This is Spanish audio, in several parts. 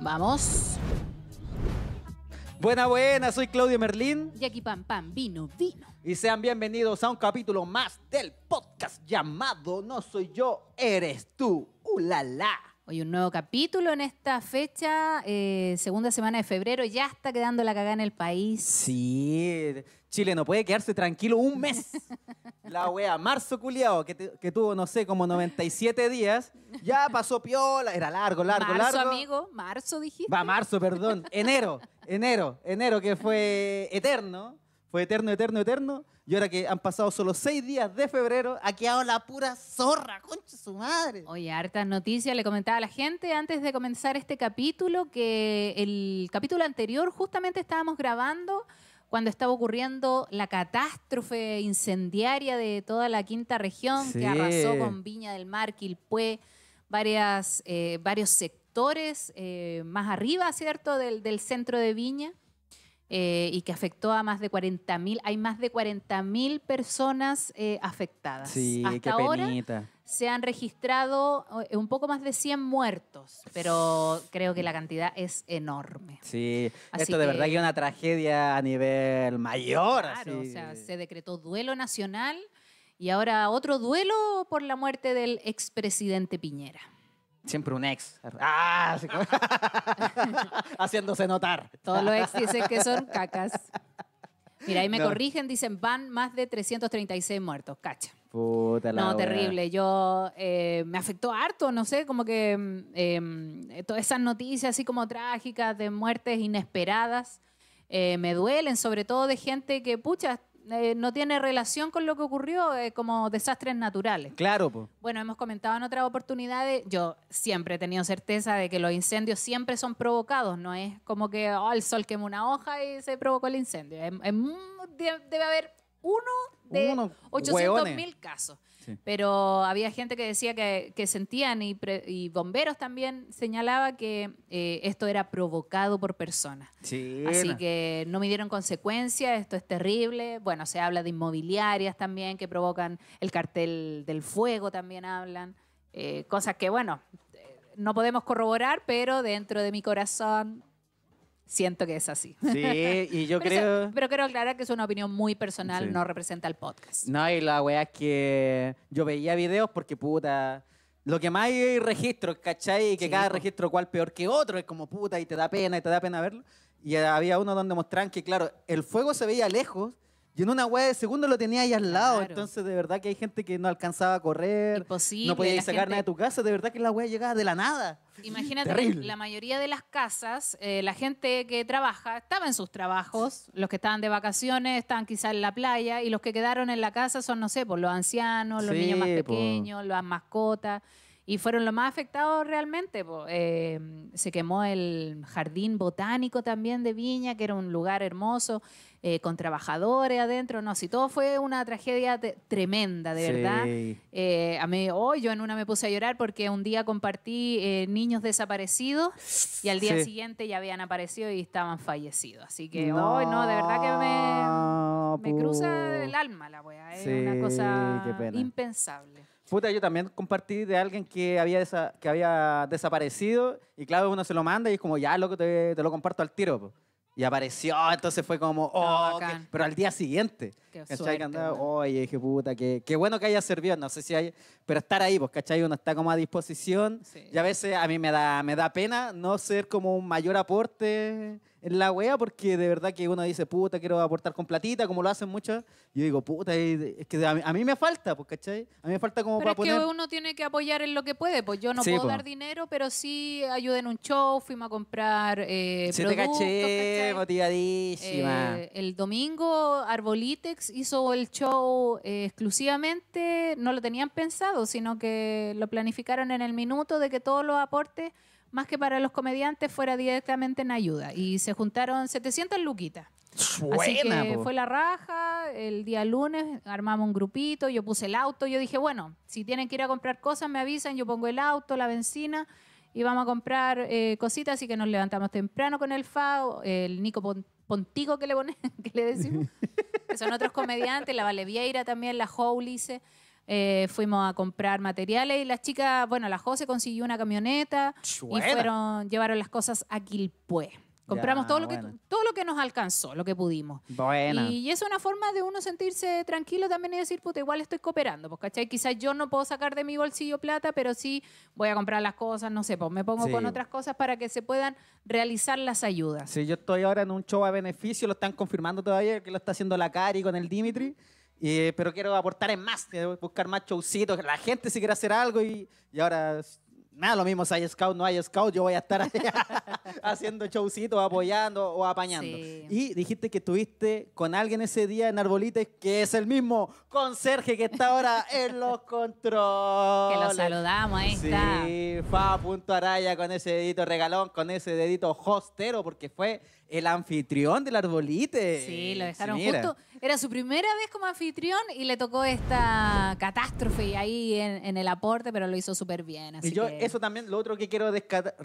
Vamos. Buena, buena, soy Claudio Merlín. Y aquí Pam Pam, vino, vino. Y sean bienvenidos a un capítulo más del podcast llamado No soy yo, eres tú. Ulala. Hoy un nuevo capítulo en esta fecha, eh, segunda semana de febrero, ya está quedando la cagada en el país. Sí, Chile no puede quedarse tranquilo un mes. La wea, marzo culiao, que, tuvo, no sé, como 97 días, ya pasó piola, era largo, largo, marzo, amigo, marzo dijiste. Va, marzo, perdón. Enero, enero, enero, que fue eterno. Fue eterno, eterno, eterno. Y ahora que han pasado solo seis días de febrero, ha quedado la pura zorra, concha su madre. Oye, hartas noticias. Le comentaba a la gente antes de comenzar este capítulo que el capítulo anterior justamente estábamos grabando cuando estaba ocurriendo la catástrofe incendiaria de toda la quinta región que arrasó con Viña del Mar, Quilpué, varias, eh, varios sectores eh, más arriba, ¿cierto?, del, del centro de Viña. Eh, y que afectó a más de 40.000. Hay más de 40.000 personas eh, afectadas. Hasta ahora se han registrado eh, un poco más de 100 muertos, pero creo que la cantidad es enorme. Sí, esto de verdad que es una tragedia a nivel mayor. Claro, o sea, se decretó duelo nacional y ahora otro duelo por la muerte del expresidente Piñera siempre un ex. ¡Ah! Haciéndose notar. Todos los ex dicen que son cacas. Mira, ahí me corrigen, dicen van más de 336 muertos, cacha. No, terrible. Yo eh, me afectó harto, no sé, como que em, eh, todas esas noticias así como trágicas de muertes inesperadas eh, me duelen, sobre todo de gente que, pucha, eh, no tiene relación con lo que ocurrió eh, como desastres naturales. Claro, pues. Bueno, hemos comentado en otras oportunidades, yo siempre he tenido certeza de que los incendios siempre son provocados, no es como que oh, el sol quema una hoja y se provocó el incendio. debe haber de mil casos. Pero había gente que decía que, sentían y, bomberos también señalaba que eh, esto era provocado por personas. Así que no me dieron consecuencias, esto es terrible. Bueno, se habla de inmobiliarias también que provocan el cartel del fuego, también hablan. Eh, cosas que, bueno, eh, no podemos corroborar, pero dentro de mi corazón siento que es así. Sí, y yo creo... pero quiero aclarar que es una opinión muy personal, no representa el podcast. No, y la weá es que yo veía videos porque puta... Lo que más hay registros, ¿cachai? Y que cada registro cual peor que otro, es como puta y te da pena y te da pena verlo. Y había uno donde mostraban que, claro, el fuego se veía lejos, y en una web de segundo lo tenía ahí al lado. Entonces, de verdad que hay gente que no alcanzaba a correr. Imposible, no podía sacar nada de tu casa. De verdad que la web llegaba de la nada. Imagínate, la mayoría de las casas, eh, la gente que trabaja, estaba en sus trabajos. Los que estaban de vacaciones, estaban quizás en la playa. Y los que quedaron en la casa son, no sé, por pues, los ancianos, los niños más pequeños, las mascotas. Y fueron los más afectados realmente. Eh, se quemó el jardín botánico también de Viña, que era un lugar hermoso. Eh, con trabajadores adentro, no, si todo fue una tragedia tremenda, de verdad. Eh, a mí, hoy yo en una me puse a llorar porque un día compartí eh, niños desaparecidos y al día siguiente ya habían aparecido y estaban fallecidos. Así que hoy no, de verdad que me, me cruza el alma la wea, es una cosa impensable. Puta, yo también compartí de alguien que había, que había desaparecido y claro, uno se lo manda y es como, ya, loco, te, te lo comparto al tiro. Y apareció, entonces fue como, oh, pero al día siguiente. Qué que bueno. qué, bueno que haya servido, no sé si hay, pero estar ahí, pues, ¿cachai? Uno está como a disposición. Y a veces a mí me da, me da pena no ser como un mayor aporte en la wea porque de verdad que uno dice, puta, quiero aportar con platita, como lo hacen muchos. Yo digo, puta, es que a mí, me falta, pues, ¿cachai? A mí me falta como pero es que uno tiene que apoyar en lo que puede, pues yo no puedo pues. dar dinero, pero sí ayudé en un show, fuimos a comprar eh, caché, motivadísima. Eh, el domingo Arbolitex hizo el show eh, exclusivamente, no lo tenían pensado, sino que lo planificaron en el minuto de que todos los aportes más que para los comediantes, fuera directamente en ayuda. Y se juntaron 700 luquitas. Así que fue la raja, el día lunes armamos un grupito, yo puse el auto, yo dije, bueno, si tienen que ir a comprar cosas me avisan, yo pongo el auto, la benzina y vamos a comprar eh, cositas, así que nos levantamos temprano con el FAO, el Nico Pontigo que le, pone, que le decimos, que son otros comediantes, la Vale Vieira también, la Howlice. Eh, fuimos a comprar materiales y las chicas, bueno, la Jose consiguió una camioneta y fueron, llevaron las cosas a Quilpue, Compramos todo, lo que, todo lo que nos alcanzó, lo que pudimos. Y, es una forma de uno sentirse tranquilo también y decir, puta, igual estoy cooperando, pues, Quizás yo no puedo sacar de mi bolsillo plata, pero sí voy a comprar las cosas, no sé, pues me pongo con otras cosas para que se puedan realizar las ayudas. Sí, yo estoy ahora en un show a beneficio, lo están confirmando todavía, que lo está haciendo la Cari con el Dimitri eh, pero quiero aportar en más, eh, buscar más showcitos, la gente si quiere hacer algo y, ahora nada, lo mismo si hay scout, no hay scout, yo voy a estar allá haciendo showcitos, apoyando o apañando. Y dijiste que estuviste con alguien ese día en Arbolites, que es el mismo conserje que está ahora en los controles. Que lo saludamos, ahí está. Sí, a Punto Araya con ese dedito regalón, con ese dedito hostero, porque fue el anfitrión del arbolite. Sí, lo dejaron justo. Era su primera vez como anfitrión y le tocó esta catástrofe ahí en, el aporte, pero lo hizo súper bien. y yo, eso también, lo otro que quiero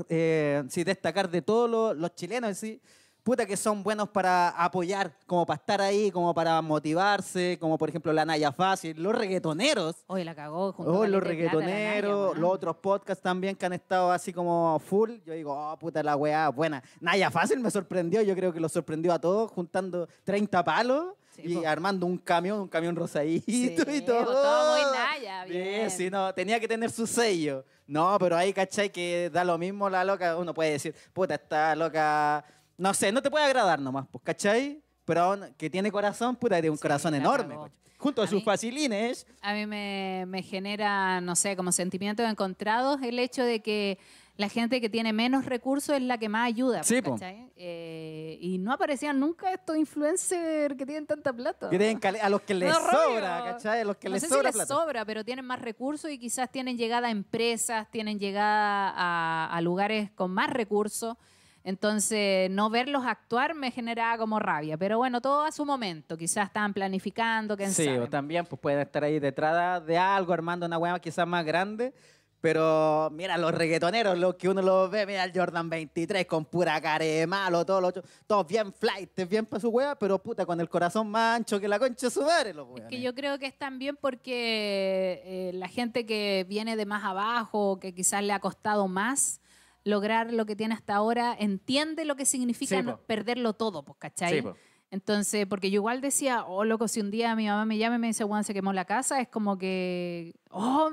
eh, destacar de todos los chilenos, sí puta que son buenos para apoyar, como para estar ahí, como para motivarse, como por ejemplo la Naya Fácil, los reggaetoneros. Hoy la cagó. Junto oh, los reggaetoneros, los otros podcasts también que han estado así como full. Yo digo, oh, puta la weá, buena. Naya Fácil me sorprendió, yo creo que lo sorprendió a todos juntando 30 palos. y armando un camión, un camión rosadito y todo. todo muy naya, bien. Sí, no, tenía que tener su sello. No, pero ahí, ¿cachai? Que da lo mismo la loca. Uno puede decir, puta, está loca no sé, no te puede agradar nomás, pues, ¿cachai? Pero que tiene corazón, puta, tiene un corazón enorme. Pues. Junto a, sus facilines. A mí me, me genera, no sé, como sentimientos encontrados el hecho de que la gente que tiene menos recursos es la que más ayuda. Pues, sí, pues. eh, y no aparecían nunca estos influencers que tienen tanta plata. a los que les sobra, ¿cachai? A los que no les sé sobra. Si les sobra, pero tienen más recursos y quizás tienen llegada a empresas, tienen llegada a, a lugares con más recursos. Entonces, no verlos actuar me generaba como rabia. Pero bueno, todo a su momento. Quizás están planificando, quién Sí, o también pues, pueden estar ahí detrás de algo, armando una hueá quizás más grande. Pero mira, los reggaetoneros, los que uno los ve, mira el Jordan 23 con pura cara de malo, todos los bien flight, bien para su hueá, pero puta, con el corazón más ancho que la concha de su madre, los Es que yo creo que es también porque eh, la gente que viene de más abajo, que quizás le ha costado más, lograr lo que tiene hasta ahora, entiende lo que significa perderlo todo, pues, ¿cachai? Entonces, porque yo igual decía, oh, loco, si un día mi mamá me llama y me dice, Juan, se quemó la casa, es como que, oh,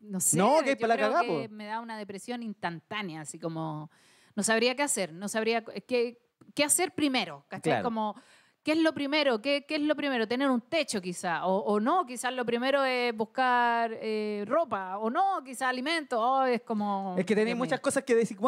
no sé. No, que para Me da una depresión instantánea, así como, no sabría qué hacer, no sabría eh, qué, qué hacer primero, ¿cachai? Claro. Como ¿Qué es lo primero? ¿Qué, es lo primero? Tener un techo quizá, o, no, quizás lo primero es buscar eh, ropa, o no, quizás alimento? Oh, es como... Es que tenéis muchas cosas que decir,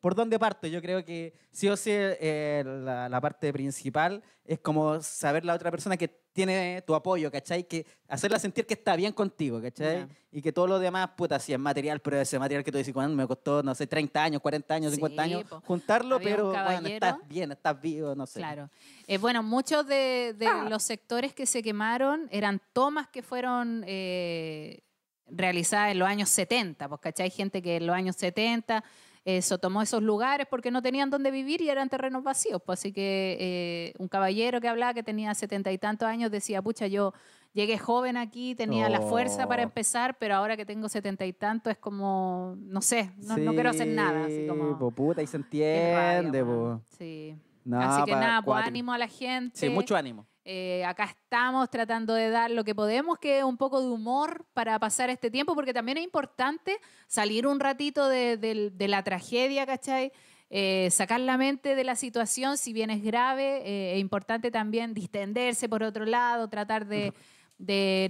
¿por dónde parto? Yo creo que sí o sí eh, la, parte principal es como saber la otra persona que tiene tu apoyo, ¿cachai? Que hacerla sentir que está bien contigo, ¿cachai? Y que todo lo demás, puta, si es material, pero ese material que tú dices, cuando me costó, no sé, 30 años, 40 años, 50 años, juntarlo, pero bueno, estás bien, estás vivo, no sé. Claro. Eh, bueno, muchos de, ah. los sectores que se quemaron eran tomas que fueron... Eh, realizadas en los años 70, pues, ¿cachai? hay gente que en los años 70 eso, tomó esos lugares porque no tenían dónde vivir y eran terrenos vacíos. Pues así que eh, un caballero que hablaba que tenía setenta y tantos años decía, pucha, yo llegué joven aquí, tenía la fuerza para oh. empezar, pero ahora que tengo setenta y tantos es como, no sé, no, quiero hacer nada. Así puta, y se entiende, Sí. así que nada, pues ánimo a la gente. Sí, mucho ánimo. Eh, acá estamos tratando de dar lo que podemos, que es un poco de humor para pasar este tiempo, porque también es importante salir un ratito de, la tragedia, ¿cachai? Eh, sacar la mente de la situación, si bien es grave, eh, es importante también distenderse por otro lado, tratar de,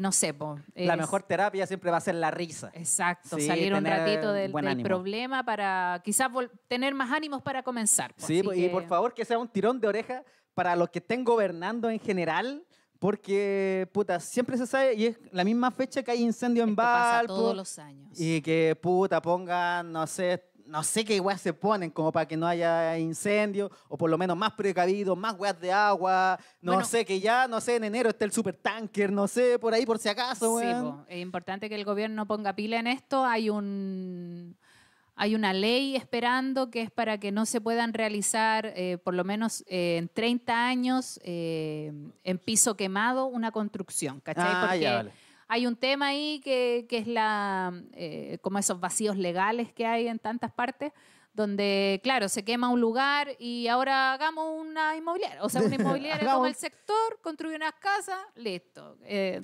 no sé, La mejor terapia siempre va a ser la risa. Exacto, salir un ratito del, problema para quizás tener más ánimos para comenzar. Sí, y por favor que sea un tirón de oreja para los que estén gobernando en general, porque, puta, siempre se sabe, y es la misma fecha que hay incendio en Valpo. todos los años. Y que, puta, pongan, no sé, no sé qué weas se ponen como para que no haya incendio, o por lo menos más precavido, más weas de agua, no sé, que ya, no sé, en enero está el supertanker, no sé, por ahí por si acaso, Sí, es importante que el gobierno ponga pila en esto. Hay un hay una ley esperando que es para que no se puedan realizar eh, por lo menos eh, en 30 años eh, en piso quemado una construcción, ah, Porque hay un tema ahí que, que es la, como esos vacíos legales que hay en tantas partes donde, claro, se quema un lugar y ahora hagamos una inmobiliaria. O sea, una inmobiliaria como el sector, construye unas casas, listo. Eh,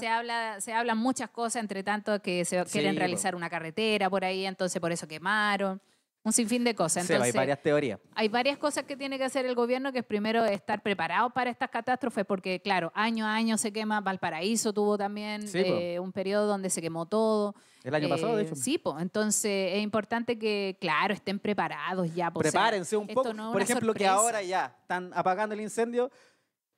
se, habla, se hablan muchas cosas, entre tanto, que se quieren realizar una carretera por ahí, entonces por eso quemaron. Un sinfín de cosas. Entonces, hay varias teorías. Hay varias cosas que tiene que hacer el gobierno, que es primero estar preparado para estas catástrofes, porque claro, año a año se quema, Valparaíso tuvo también eh, un periodo donde se quemó todo. El año pasado, de eh, hecho. Sí, pues. entonces es importante que, claro, estén preparados ya. Prepárense un poco. Por ejemplo, que ahora ya están apagando el incendio,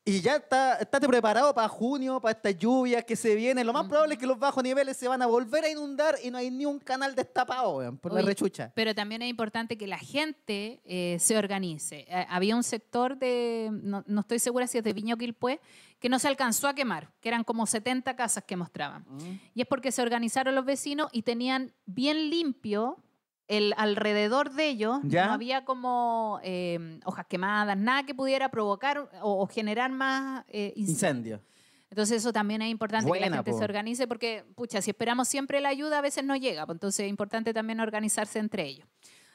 y ya está, estate preparado para junio, para esta lluvia que se viene. Lo más mm. probable es que los bajos niveles se van a volver a inundar y no hay ni un canal destapado, vean, por la rechucha. Pero también es importante que la gente eh, se organice. Eh, había un sector de, no, estoy segura si es de Viño pues que no se alcanzó a quemar, que eran como 70 casas que mostraban. Mm. Y es porque se organizaron los vecinos y tenían bien limpio el, alrededor de ellos no había como em, hojas quemadas, nada que pudiera provocar o, generar más eh, incendios. Incendio. Entonces eso también es importante que la gente se organice porque, pucha, si esperamos siempre la ayuda a veces no llega, entonces es importante también organizarse entre ellos.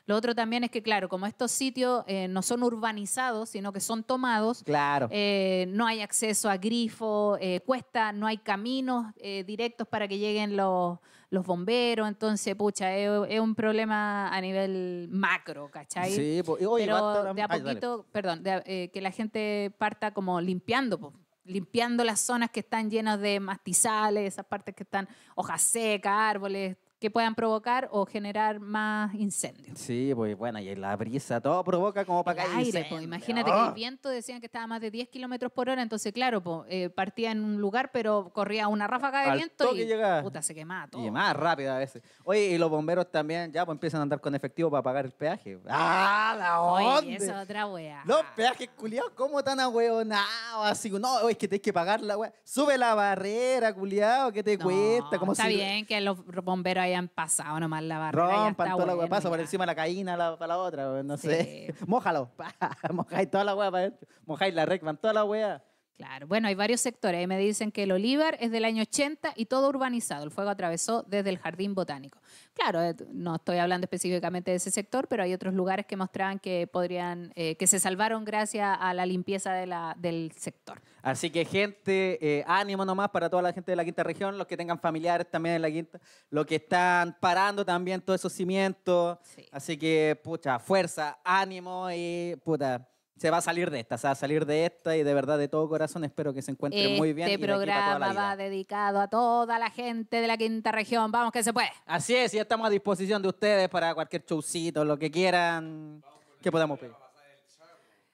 Lo otro también es que, claro, como estos sitios eh, no son urbanizados, sino que son tomados, eh, no hay acceso a grifo, eh, cuesta, no hay caminos directos para que lleguen los, bomberos, entonces, pucha, es, un problema a nivel macro, ¿cachai? Sí, pues, oye, pero de a poquito, perdón, que la gente parta como limpiando, limpiando las zonas que están llenas de mastizales, esas partes que están hojas secas, árboles, que puedan provocar o generar más incendios. Sí, pues bueno, y la brisa, todo provoca como para caer pues, imagínate que el viento decían que estaba más de 10 kilómetros por hora, entonces claro, pues, partía en un lugar, pero corría una ráfaga de viento y puta, se quemaba todo. Y más rápida a veces. Oye, y los bomberos también ya pues empiezan a andar con efectivo para pagar el peaje. ¡Ah, la onda! Oye, esa otra wea. Los peajes culiados, ¿cómo tan ahueonados? Así, no, es que tienes que pagar la wea. Sube la barrera, culiado, que te cuesta. Como está bien que los bomberos hayan pasado nomás la barra. Rompan toda la por encima de la caína para la otra, no sé. Mójalo, mojáis toda la hueá para adentro, mojáis la recman, toda la hueá. Claro, bueno, hay varios sectores. Ahí me dicen que el olivar es del año 80 y todo urbanizado. El fuego atravesó desde el jardín botánico. Claro, eh, no estoy hablando específicamente de ese sector, pero hay otros lugares que mostraban que podrían, eh, que se salvaron gracias a la limpieza del sector. Así que gente, eh, ánimo nomás para toda la gente de la quinta región, los que tengan familiares también en la quinta, los que están parando también todos esos cimientos. Así que, pucha, fuerza, ánimo y puta se va a salir de esta, se va a salir de esta y de verdad de todo corazón espero que se encuentre muy este bien. Este programa va dedicado a toda la gente de la quinta región, vamos que se puede. Así es, ya estamos a disposición de ustedes para cualquier showcito, lo que quieran, que podamos pedir.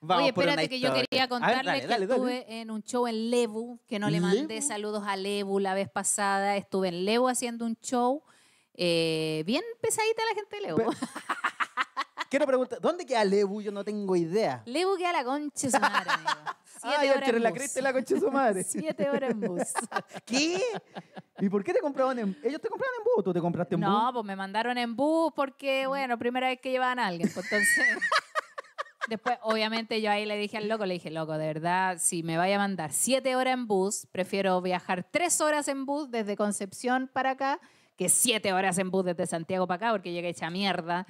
Vamos Oye, espérate que yo quería contarles que estuve en un show en Lebu, que no le mandé saludos a Lebu la vez pasada, estuve en Lebu haciendo un show, eh, bien pesadita la gente de Lebu. Quiero preguntar, ¿dónde queda Lebu? Yo no tengo idea. Lebu queda la concha de su madre, ah, Siete horas en la concha su madre. Siete horas en bus. ¿Qué? ¿Y por qué te compraron en ¿Ellos te compraron en bus o tú te compraste en bus? No, pues me mandaron en bus porque, mm. bueno, primera vez que llevaban a alguien, pues entonces... Después, obviamente, yo ahí le dije al loco, le dije, loco, de verdad, si me vaya a mandar siete horas en bus, prefiero viajar tres horas en bus desde Concepción para acá que siete horas en bus desde Santiago para acá, porque llegué hecha mierda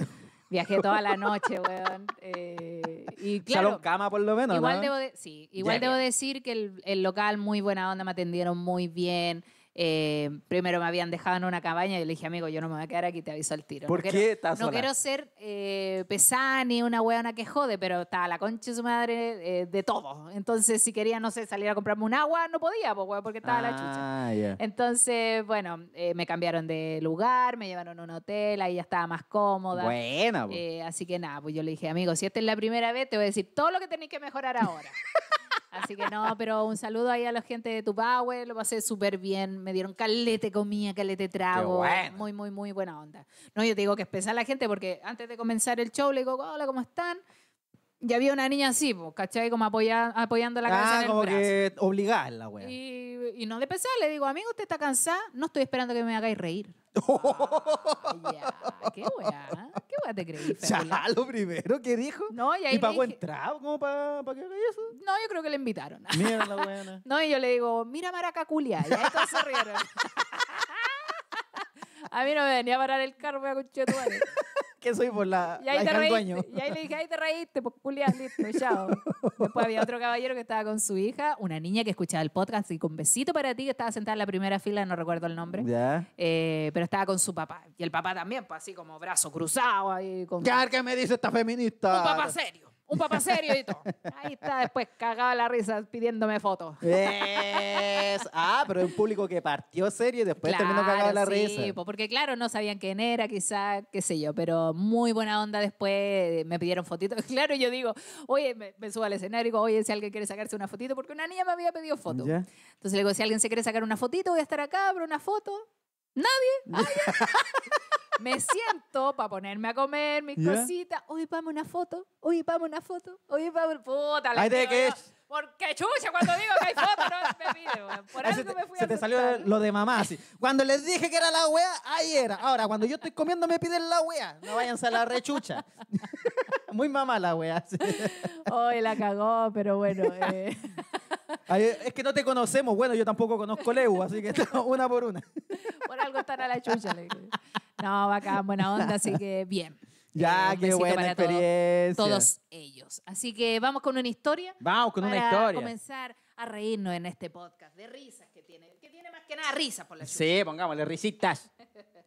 Viajé toda la noche, weón. Eh, y claro, cama, por lo menos. Igual ¿no? debo de, sí, igual debo decir que el, local muy buena onda me atendieron muy bien. Eh, primero me habían dejado en una cabaña y le dije, amigo, yo no me voy a quedar aquí, te aviso al tiro. Porque no quiero, No quiero ser eh, pesada ni una hueona que jode, pero estaba la concha su madre eh, de todo. Entonces, si quería, no sé, salir a comprarme un agua, no podía, porque estaba la ah, chucha. Entonces, bueno, eh, me cambiaron de lugar, me llevaron a un hotel, ahí ya estaba más cómoda. Buena, así que nada, pues yo le dije, amigo, si esta es la primera vez, te voy a decir todo lo que tenéis que mejorar ahora. Así que no, pero un saludo ahí a la gente de Tupahue, lo pasé súper bien, me dieron calete comía, calete trago, muy, muy, muy buena onda. No, yo te digo que es la gente porque antes de comenzar el show le digo, hola, ¿cómo están? ya había una niña así, ¿cachai? Como apoyando la ah, cabeza en el como que obligarla, la Y, y no le pesar, le digo, amigo, usted está cansada, no estoy esperando que me hagáis reír. qué weá, qué weá te creí. lo primero que dijo. No, y ahí ¿Y pagó ¿Cómo para que qué haga eso? No, yo creo que le invitaron. Mira la buena. No, y yo le digo, mira Maracaculia. Y ahí todos se rieron. A mí no me venía a parar el carro, voy a que soy por la, y ahí te Y ahí le dije, ahí te reíste, pues Julián listo, chao. Después había otro caballero que estaba con su hija, una niña que escuchaba el podcast y con besito para ti, que estaba sentada en la primera fila, no recuerdo el nombre. Eh, pero estaba con su papá. Y el papá también, pues así como brazo cruzado ahí. Con... que me dice esta feminista? Un papá serio un papá serio y todo. Ahí está, después cagaba la risa pidiéndome fotos. Ah, pero es un público que partió serio y después terminó cagando la risa. porque claro, no sabían quién era, quizá, qué sé yo, pero muy buena onda después eh, me pidieron fotitos. Claro, yo digo, oye, me, subo al escenario y digo, oye, si alguien quiere sacarse una fotito, porque una niña me había pedido foto. Entonces le digo, si alguien se quiere sacar una fotito, voy a estar acá, abro una foto. Nadie. me siento para ponerme a comer mis cositas. Oye, pame una foto. Oye, pame una foto. Oye, pame. Puta, la que porque chucha, cuando digo que hay fotos, no me pide. Por ah, eso me fui Se te salió lo de mamá, así. Cuando les dije que era la wea, ahí era. Ahora, cuando yo estoy comiendo, me piden la wea. No vayan a la rechucha. Muy mamá la wea. Hoy la cagó, pero bueno. Eh. es que no te conocemos. Bueno, yo tampoco conozco Leu, así que una por una. Por algo estará la chucha, le digo. No, bacán, buena onda, así que bien. Ya, eh, qué buena experiencia. Todos, ellos. Así que vamos con una historia. Vamos con una historia. comenzar a reírnos en este podcast de risas que tiene, que tiene más que nada risas por la chucha. Sí, pongámosle risitas.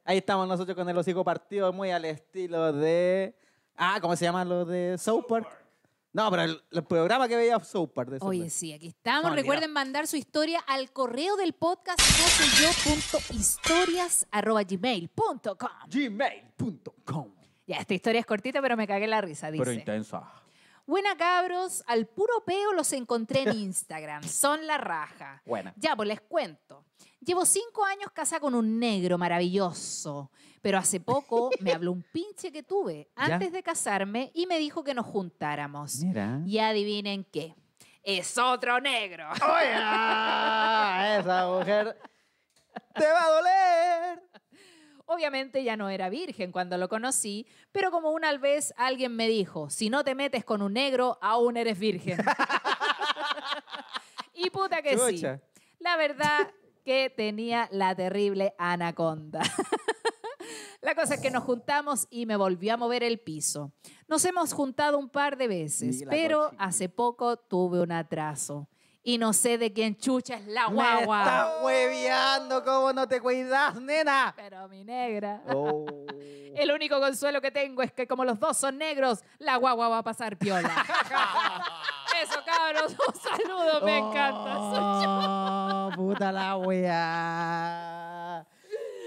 Ahí estamos nosotros con el hocico partido muy al estilo de... Ah, ¿cómo se llama lo de South Park? No, pero el, programa que veía South Park. De Oye, sí, aquí estamos. Recuerden mandar su historia al correo del podcast yo.historias.gmail.com Gmail.com Ya, esta historia es cortita, pero me cagué la risa, dice. Pero intensa. Buena cabros, al puro peo los encontré en Instagram. Son la raja. Buena. Ya, pues les cuento. Llevo cinco años casada con un negro maravilloso, pero hace poco me habló un pinche que tuve antes de casarme y me dijo que nos juntáramos. Y adivinen qué. Es otro negro. ¡Oye! Esa mujer te va a doler. Obviamente ya no era virgen cuando lo conocí, pero como una vez alguien me dijo, si no te metes con un negro, aún eres virgen. y puta que sí. La verdad, que tenía la terrible anaconda. La cosa es que nos juntamos y me volvió a mover el piso. Nos hemos juntado un par de veces, pero hace poco tuve un atraso. Y no sé de quién chucha es la guagua. Me está hueveando, ¿cómo no te cuidas, nena? Pero mi negra. Oh. El único consuelo que tengo es que como los dos son negros, la guagua va a pasar piola. cabros. Un saludo, me encanta. Oh, puta la wea.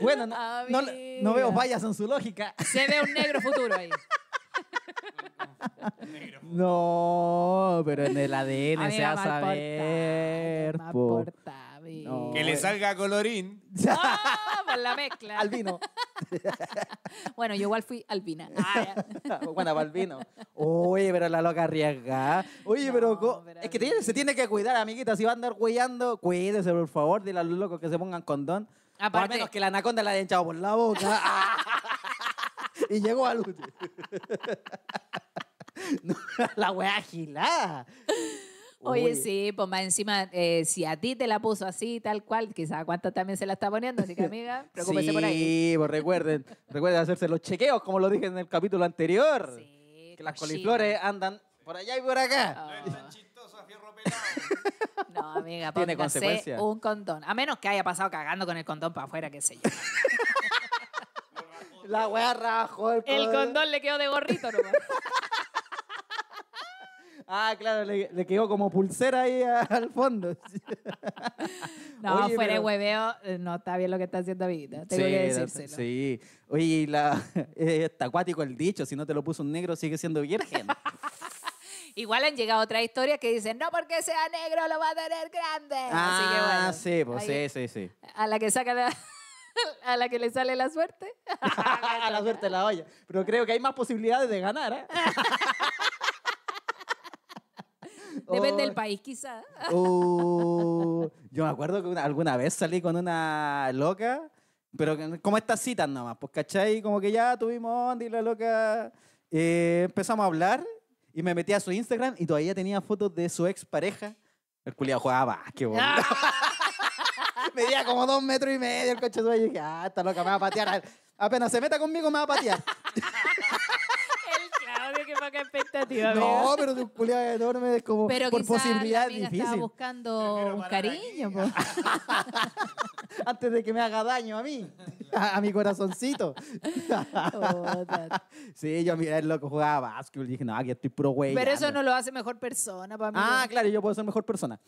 Bueno, no, no, veo vallas en su lógica. Se ve un negro futuro ahí. No, pero en el ADN se va a saber que le salga colorín. Ah, por la mezcla. Albino. bueno, yo igual fui albina. bueno, albino. Oye, pero la loca arriesga Oye, pero, Es que se tiene que cuidar, amiguita. Si va a andar huellando, cuídese, por favor. Dile a los locos que se pongan condón. Aparte, menos que la anaconda la hayan echado por la boca. y llegó al último. la wea agilada. Oye, sí, pues más encima, eh, si a ti te la puso así, tal cual, quizás a también se la está poniendo, así que amiga, preocúpese por ahí. Sí, pues recuerden, recuerden hacerse los chequeos, como lo dije en el capítulo anterior. que las pues coliflores pues. andan por allá y por acá. Ah. No amiga, Tiene consecuencias. un condón. A menos que haya pasado cagando con el condón para afuera, qué sé yo. la wea rajó el El condón le quedó de gorrito nomás. Ah, claro, le, quedó como pulsera ahí al fondo. no, fuera de hueveo, eh, no está bien lo que está haciendo Amiguita. Tengo sí, que decírselo. Sí. Oye, la, eh, está acuático el dicho, si no te lo puso un negro sigue siendo virgen. Igual han llegado otras historias que dicen, no porque sea negro lo va a tener grande. Ah, sí, pues sí, sí, sí. A la que saca A la que le sale la suerte. a la suerte la olla. Pero creo que hay más posibilidades de ganar, ¿eh? Depende del país, quizá. Uh, yo me acuerdo que alguna vez salí con una loca, pero como estas citas nomás, pues cachai, como que ya tuvimos onda y la loca eh, empezamos a hablar y me metí a su Instagram y todavía tenía fotos de su ex pareja. El culiado jugaba básquetbol. Medía como dos metros y medio el coche suyo y dije, ah, esta loca me va a patear. Apenas se meta conmigo me va a patear expectativa. No, pero de un culiado enorme es como por posibilidad la difícil. Estaba buscando un cariño. pues, Antes de que me haga daño a mí, a, mi corazoncito. sí, yo mira, el loco jugaba básquetbol y dije, no, aquí estoy puro güey. Pero eso no lo hace mejor persona para mí. Ah, claro, yo puedo ser mejor persona.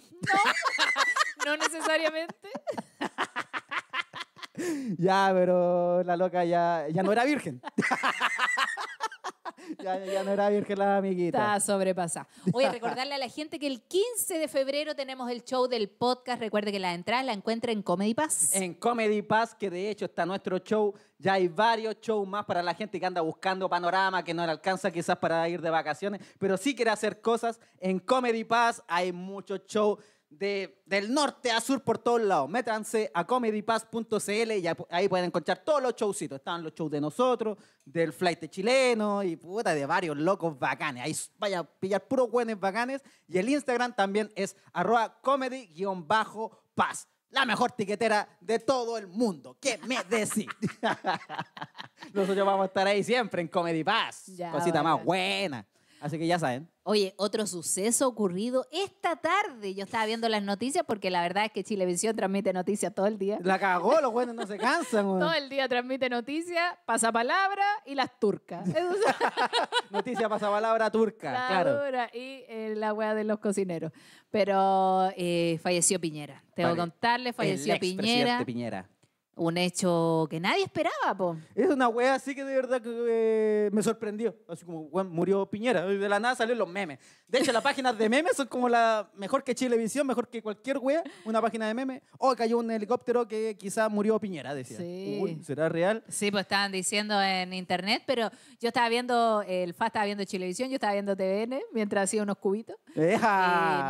No, no necesariamente. ya, pero la loca ya, ya no era virgen. ya, no era virgen la amiguita. Está sobrepasada. a recordarle a la gente que el 15 de febrero tenemos el show del podcast. Recuerde que la entrada la encuentra en Comedy Pass. En Comedy Pass, que de hecho está nuestro show. Ya hay varios shows más para la gente que anda buscando panorama, que no le alcanza quizás para ir de vacaciones, pero sí quiere hacer cosas. En Comedy Pass hay muchos shows del norte a sur por todos lados. Métanse a comedypass.cl y ahí pueden encontrar todos los showcitos. Están los shows de nosotros, del flight chileno y puta de varios locos bacanes. Ahí vaya a pillar puros buenos bacanes. Y el Instagram también es arroba comedy-paz. La mejor tiquetera de todo el mundo. ¿Qué me decís? Nosotros vamos a estar ahí siempre en Comedy Pass. Cosita más buena. Así que ya saben. Oye, otro suceso ocurrido esta tarde. Yo estaba viendo las noticias porque la verdad es que Chilevisión transmite noticias todo el día. La cagó, los buenos no se cansan. todo el día transmite noticias, pasapalabra y las turcas. Noticias, noticia pasapalabra turca, claro. y eh, la wea de los cocineros. Pero eh, falleció Piñera. Tengo que contarle, falleció Piñera. Un hecho que nadie esperaba, po. Es una wea así que de verdad que, eh, me sorprendió. Así como, murió Piñera. De la nada salieron los memes. De hecho, las páginas de memes son como la mejor que Chilevisión, mejor que cualquier wea. Una página de memes. Oh, cayó un helicóptero que quizá murió Piñera, decía. Uy, ¿será real? Sí, pues estaban diciendo en internet, pero yo estaba viendo, el FA estaba viendo Chilevisión, yo estaba viendo TVN mientras hacía unos cubitos. Eh,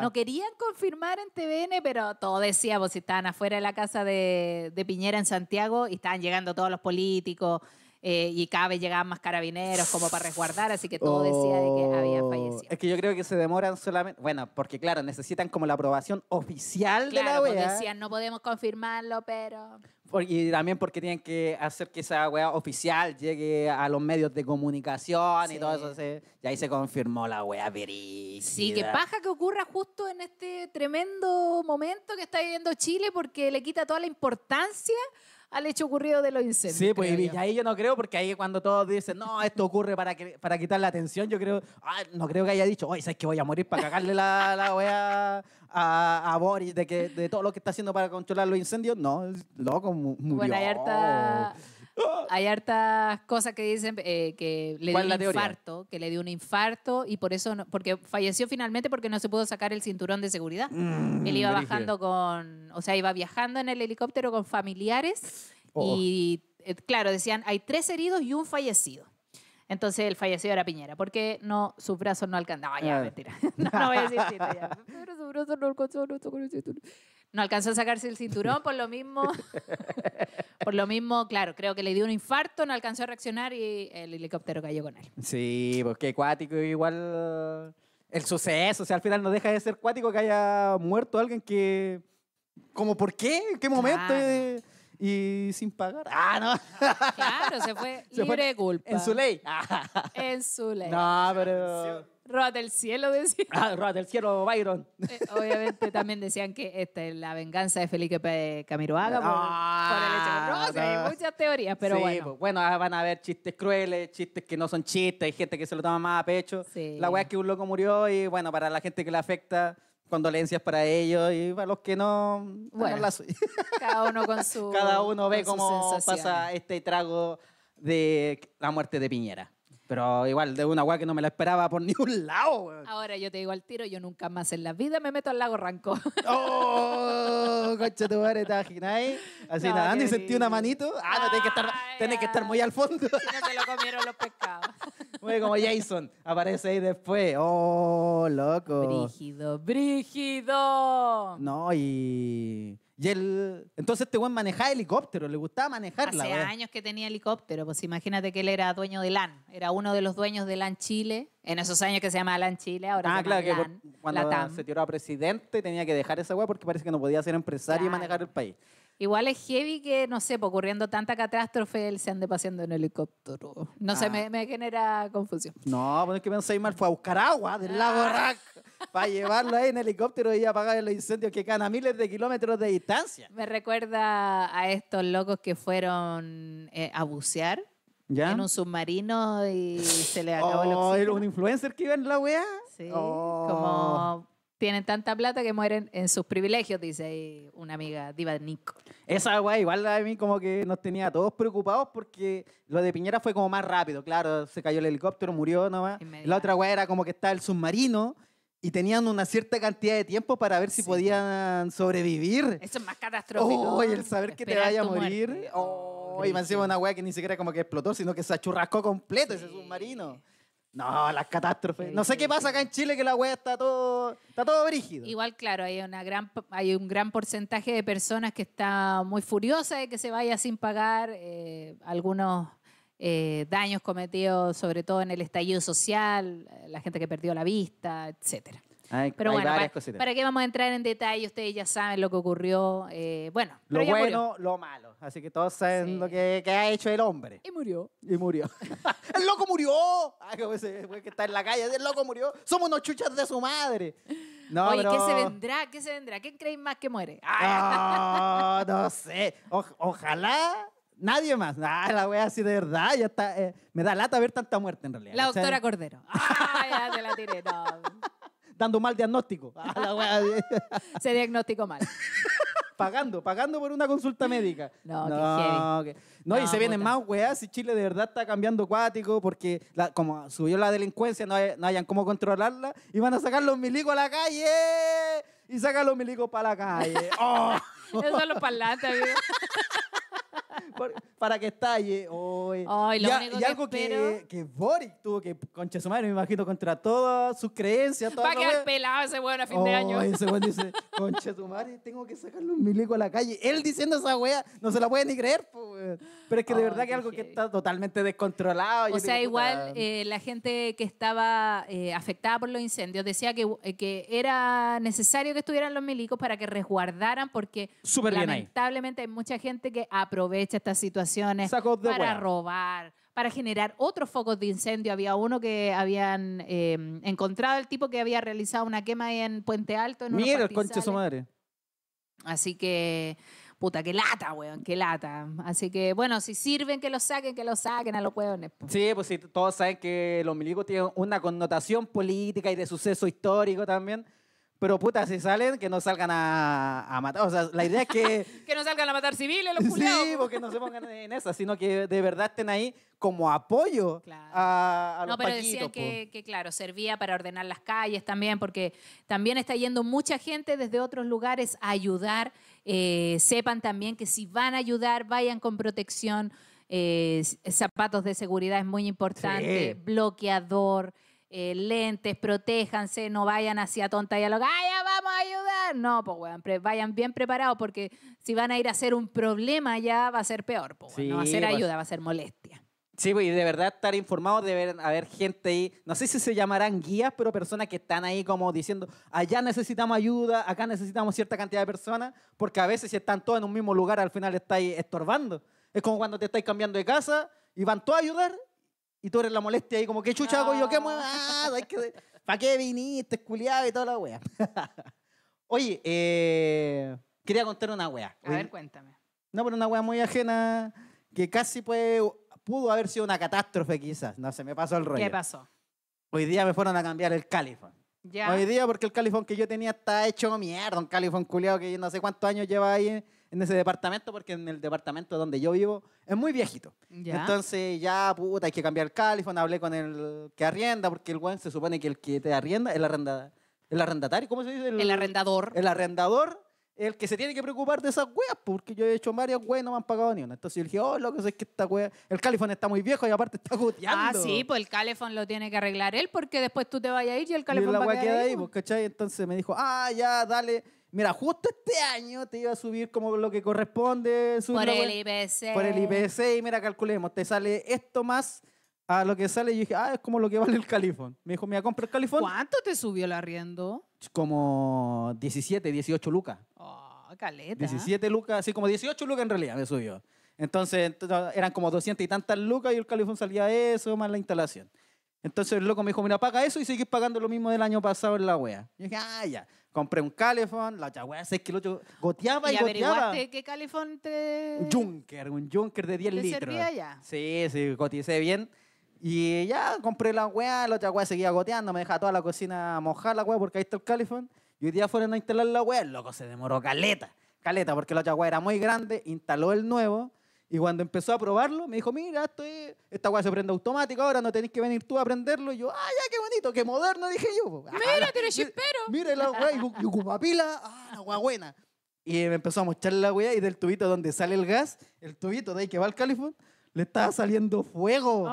no querían confirmar en TVN, pero todo decía, pues si estaban afuera de la casa de, de Piñera en Santiago y estaban llegando todos los políticos eh, y cada vez llegaban más carabineros como para resguardar, así que todo decía de que había oh, fallecido. Es que yo creo que se demoran solamente, bueno, porque claro, necesitan como la aprobación oficial de la OEA. Pues decían, no podemos confirmarlo, pero y también porque tienen que hacer que esa weá oficial llegue a los medios de comunicación y todo eso. y ahí se confirmó la weá verísima. Sí, qué paja que ocurra justo en este tremendo momento que está viviendo Chile porque le quita toda la importancia al hecho ocurrido de los incendios. Sí, pues ahí yo no creo, porque ahí cuando todos dicen, no, esto ocurre para, para quitar la atención, yo creo, ah, no creo que haya dicho, oye, ¿sabes que voy a morir para cagarle la, la wea a, Boris de, que, de todo lo que está haciendo para controlar los incendios? No, loco, murió. Bueno, hay Hay hartas cosas que dicen eh, que le dio un infarto, que le dio un infarto y por eso, porque falleció finalmente porque no se pudo sacar el cinturón de seguridad. Mm, Él iba bajando con, o sea, iba viajando en el helicóptero con familiares oh. y, eh, claro, decían, hay tres heridos y un fallecido. Entonces el fallecido era Piñera, porque no, sus brazos no alcanzaban. No, ya, eh. mentira. no, no voy a decir Pero sus brazos no alcanzaban, no, con no, no alcanzó a sacarse el cinturón por lo mismo. por lo mismo, claro, creo que le dio un infarto, no alcanzó a reaccionar y el helicóptero cayó con él. Sí, porque pues cuático igual el suceso, o sea, al final no deja de ser cuático que haya muerto alguien que como por qué, en qué momento eh, y sin pagar. Ah, no. Claro, se fue libre de culpa. En su ley. En su ley. No, pero... Roa del cielo, decía Ah, Roa del cielo, Byron. Eh, obviamente también decían que esta la venganza de Felipe Camiroaga No. ah, el hecho No. Hay muchas teorías, pero bueno. Pues, bueno, ah, van a haber chistes crueles, chistes que no son chistes, hay gente que se lo toma más a pecho. La wea es que un loco murió y bueno, para la gente que le afecta condolencias para ellos y para los que no. Bueno, cada uno con su. cada uno ve cómo pasa este trago de la muerte de Piñera. Pero igual, de una weá que no me la esperaba por ni un lado, Ahora yo te digo al tiro, yo nunca más en la vida me meto al lago Ranco. ¡Oh! Concha tu madre, Así nadando y sentí una manito. Ah, no, tenés que estar, tenés que estar muy al fondo. Si no lo comieron los pescados. Muy como Jason, aparece ahí después. ¡Oh, loco! Brígido, brígido. No, y y entonces este güey manejaba helicóptero, le gustaba manejarla. Hace años que tenía helicóptero, pues imagínate que él era dueño de LAN, era uno de los dueños de LAN Chile, en esos años que se llamaba LAN Chile, ahora ah, claro, LAN, que cuando se tiró a presidente tenía que dejar esa weá porque parece que no podía ser empresario y manejar el país. Igual es heavy que, no sé, pues, ocurriendo tanta catástrofe, él se ande paseando en helicóptero. No sé, ah. me, genera confusión. No, bueno, es que Ben Seymour fue a buscar agua del lago ah. Rack para llevarlo ahí en helicóptero y apagar los incendios que caen a miles de kilómetros de distancia. Me recuerda a estos locos que fueron eh, a bucear en un submarino y se le acabó el oh, oxígeno. ¿Era un influencer que iba en la wea, Sí, oh. como tienen tanta plata que mueren en sus privilegios, dice ahí una amiga diva Nico. Esa weá igual a mí como que nos tenía a todos preocupados porque lo de Piñera fue como más rápido, claro, se cayó el helicóptero, murió nomás. La otra weá era como que está el submarino y tenían una cierta cantidad de tiempo para ver si podían sobrevivir. Eso es más catastrófico. Oh, el saber que te vaya a morir. Oh, oh, y me encima una weá que ni siquiera como que explotó, sino que se achurrascó completo ese submarino. No, las catástrofes. No sé qué pasa acá en Chile que la weá está todo, está todo brígido. Igual, claro, hay, una gran, hay un gran porcentaje de personas que está muy furiosa de que se vaya sin pagar eh, algunos eh, daños cometidos, sobre todo en el estallido social, eh, la gente que perdió la vista, etcétera pero bueno, para, cositas. qué vamos a entrar en detalle? Ustedes ya saben lo que ocurrió. Eh, bueno, lo bueno, lo malo. Así que todos saben lo que, ha hecho el hombre. Y murió. Y murió. ¡El loco murió! Ay, como que está en la calle. ¡El loco murió! ¡Somos unos chuchas de su madre! No, Oye, ¿qué se vendrá? ¿Qué se vendrá? ¿Quién creéis más que muere? No ah, no sé. ojalá Nadie más. Ah, la a así de verdad, ya está. Eh, me da lata ver tanta muerte en realidad. La doctora Cordero. ¡Ay, ah, ya te la tiré. No dando mal diagnóstico. Se diagnosticó mal. pagando, pagando por una consulta médica. No, no, no, y se vienen más weas si Chile de verdad está cambiando cuático porque como subió la delincuencia, no, hayan cómo controlarla y van a sacar los milicos a la calle y sacan los milicos para la calle. Oh. Eso es para que estalle. y, algo que, Boric tuvo que, concha su madre, me imagino, contra todas sus creencias. Va a quedar pelado ese weón a fin de año. Ese weón dice, concha su madre, tengo que sacarle un milico a la calle. Él diciendo esa weá, no se la puede ni creer. Pero es que de verdad que algo que está totalmente descontrolado. O sea, igual eh, la gente que estaba eh, afectada por los incendios decía que, eh, que era necesario que estuvieran los milicos para que resguardaran porque lamentablemente hay mucha gente que aprovecha estas situaciones para robar, para generar otros focos de incendio. Había uno que habían eh, encontrado el tipo que había realizado una quema ahí en Puente Alto. En Mira el conche su madre. Así que, puta, qué lata, weón, qué lata. Así que, bueno, si sirven que lo saquen, que lo saquen a los hueones. Sí, pues todos saben que los milicos tienen una connotación política y de suceso histórico también. Pero puta, si salen, que no salgan a, matar. O sea, la idea es que. que no salgan a matar civiles, los culiados. Sí, porque no se pongan en esa, sino que de verdad estén ahí como apoyo claro. a, a, los No, pero decían que, claro, servía para ordenar las calles también, porque también está yendo mucha gente desde otros lugares a ayudar. Eh, sepan también que si van a ayudar, vayan con protección. Eh, zapatos de seguridad es muy importante, bloqueador, eh, lentes, protéjanse, no vayan hacia tonta y a lo que, ya vamos a ayudar! No, pues, weón, vayan bien preparados porque si van a ir a hacer un problema ya va a ser peor, pues, no va a ser pues. ayuda, va a ser molestia. Sí, pues, y de verdad estar informados, a haber gente ahí, no sé si se llamarán guías, pero personas que están ahí como diciendo, allá necesitamos ayuda, acá necesitamos cierta cantidad de personas, porque a veces si están todos en un mismo lugar, al final estáis estorbando. Es como cuando te estáis cambiando de casa y van todos a ayudar y tú eres la molestia ahí, como, ¿qué chucha hago yo? ¿Qué ah, que... ¿Para qué viniste, culiado y toda la wea? Oye, eh, quería contar una wea. A ver, cuéntame. No, pero una wea muy ajena que casi pudo haber sido una catástrofe quizás. No sé, me pasó el rollo. ¿Qué pasó? Hoy día me fueron a cambiar el califón. Hoy día porque el califón que yo tenía está hecho mierda, un califón culiado que no sé cuántos años lleva ahí en ese departamento, porque en el departamento donde yo vivo es muy viejito. Entonces ya, puta, hay que cambiar el califón, hablé con el que arrienda, porque el buen se supone que el que te arrienda, el, arrendada el arrendatario, ¿cómo se dice? el arrendador. El arrendador el que se tiene que preocupar de esas weas, porque yo he hecho varias weas no me han pagado ni una. Entonces yo dije, oh, loco, es que esta wea, el califón está muy viejo y aparte está gutiando. Ah, sí, pues el califón lo tiene que arreglar él, porque después tú te vayas a ir y el califón y la va a quedar ahí, pues, ¿cachai? Entonces me dijo, ah, ya, dale. Mira, justo este año te iba a subir como lo que corresponde. Por el IPC. Por el IPC, y mira, calculemos, te sale esto más a lo que sale, yo dije, ah, es como lo que vale el califón. Me dijo, mira, compra el califón. ¿Cuánto te subió el arriendo? Como 17, 18 lucas. Oh, caleta. 17 lucas, así como 18 lucas en realidad me subió. Entonces, eran como 200 y tantas lucas y el califón salía eso, más la instalación. Entonces el loco me dijo, mira, paga eso y sigue pagando lo mismo del año pasado en la wea. Yo dije, ah, ya. Compré un califón la wea 6 kilos, goteaba y, goteaba. qué califón te...? Un Junker, un Junker de 10 litros litros. Servía ya? Sí, sí, goticé bien. Y ya compré la weá, la otra weá seguía goteando, me dejaba toda la cocina mojar la weá porque ahí está el califón. Y hoy día fueron a instalar la weá, loco, se demoró caleta, caleta, porque la otra weá era muy grande, instaló el nuevo. Y cuando empezó a probarlo, me dijo, mira, esto es, esta weá se prende automático, ahora no tenés que venir tú a prenderlo. Y yo, ay, ah, ya, qué bonito, qué moderno, dije yo. Pues. mira, ah, tiene pero Mira la weá, y, ocupa pila, ah, la buena. Y me empezó a mostrar la weá y del tubito donde sale el gas, el tubito de ahí que va el califón, le estaba saliendo fuego.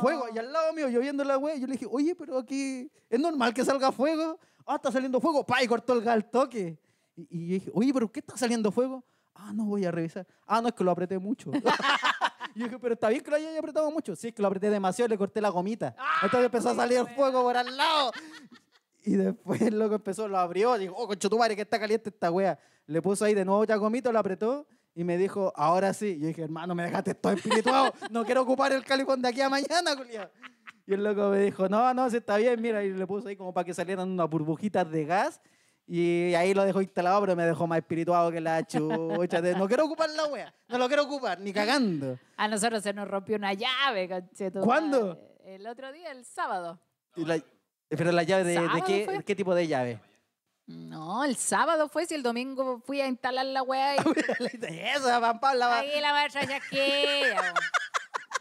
Fuego. Y ah. al lado mío, lloviendo la wea, yo le dije, oye, pero aquí es normal que salga fuego. Ah, está saliendo fuego. Pa, y cortó el gas toque. Y, yo dije, oye, pero ¿qué está saliendo fuego? Ah, no voy a revisar. Ah, no, es que lo apreté mucho. y yo dije, pero está bien que lo haya apretado mucho. Sí, es que lo apreté demasiado y le corté la gomita. Ah, Entonces empezó a salir fuego por al lado. Y después el loco empezó, lo abrió, dijo, oh, concho tu madre, que está caliente esta wea. Le puso ahí de nuevo ya gomita, lo apretó y me dijo, ahora sí. Yo dije, hermano, me dejaste todo espirituado. No quiero ocupar el califón de aquí a mañana, Julián. Y el loco me dijo, no, no, si está bien, mira. Y le puso ahí como para que salieran unas burbujitas de gas. Y ahí lo dejó instalado, pero me dejó más espirituado que la chucha. no quiero ocupar la wea. No lo quiero ocupar, ni cagando. A nosotros se nos rompió una llave, cuando ¿Cuándo? El otro día, el sábado. ¿Pero la llave de, qué, qué tipo de llave? No, el sábado fue, si el domingo fui a instalar la weá. Y... Eso, lavar. Ahí la maestra que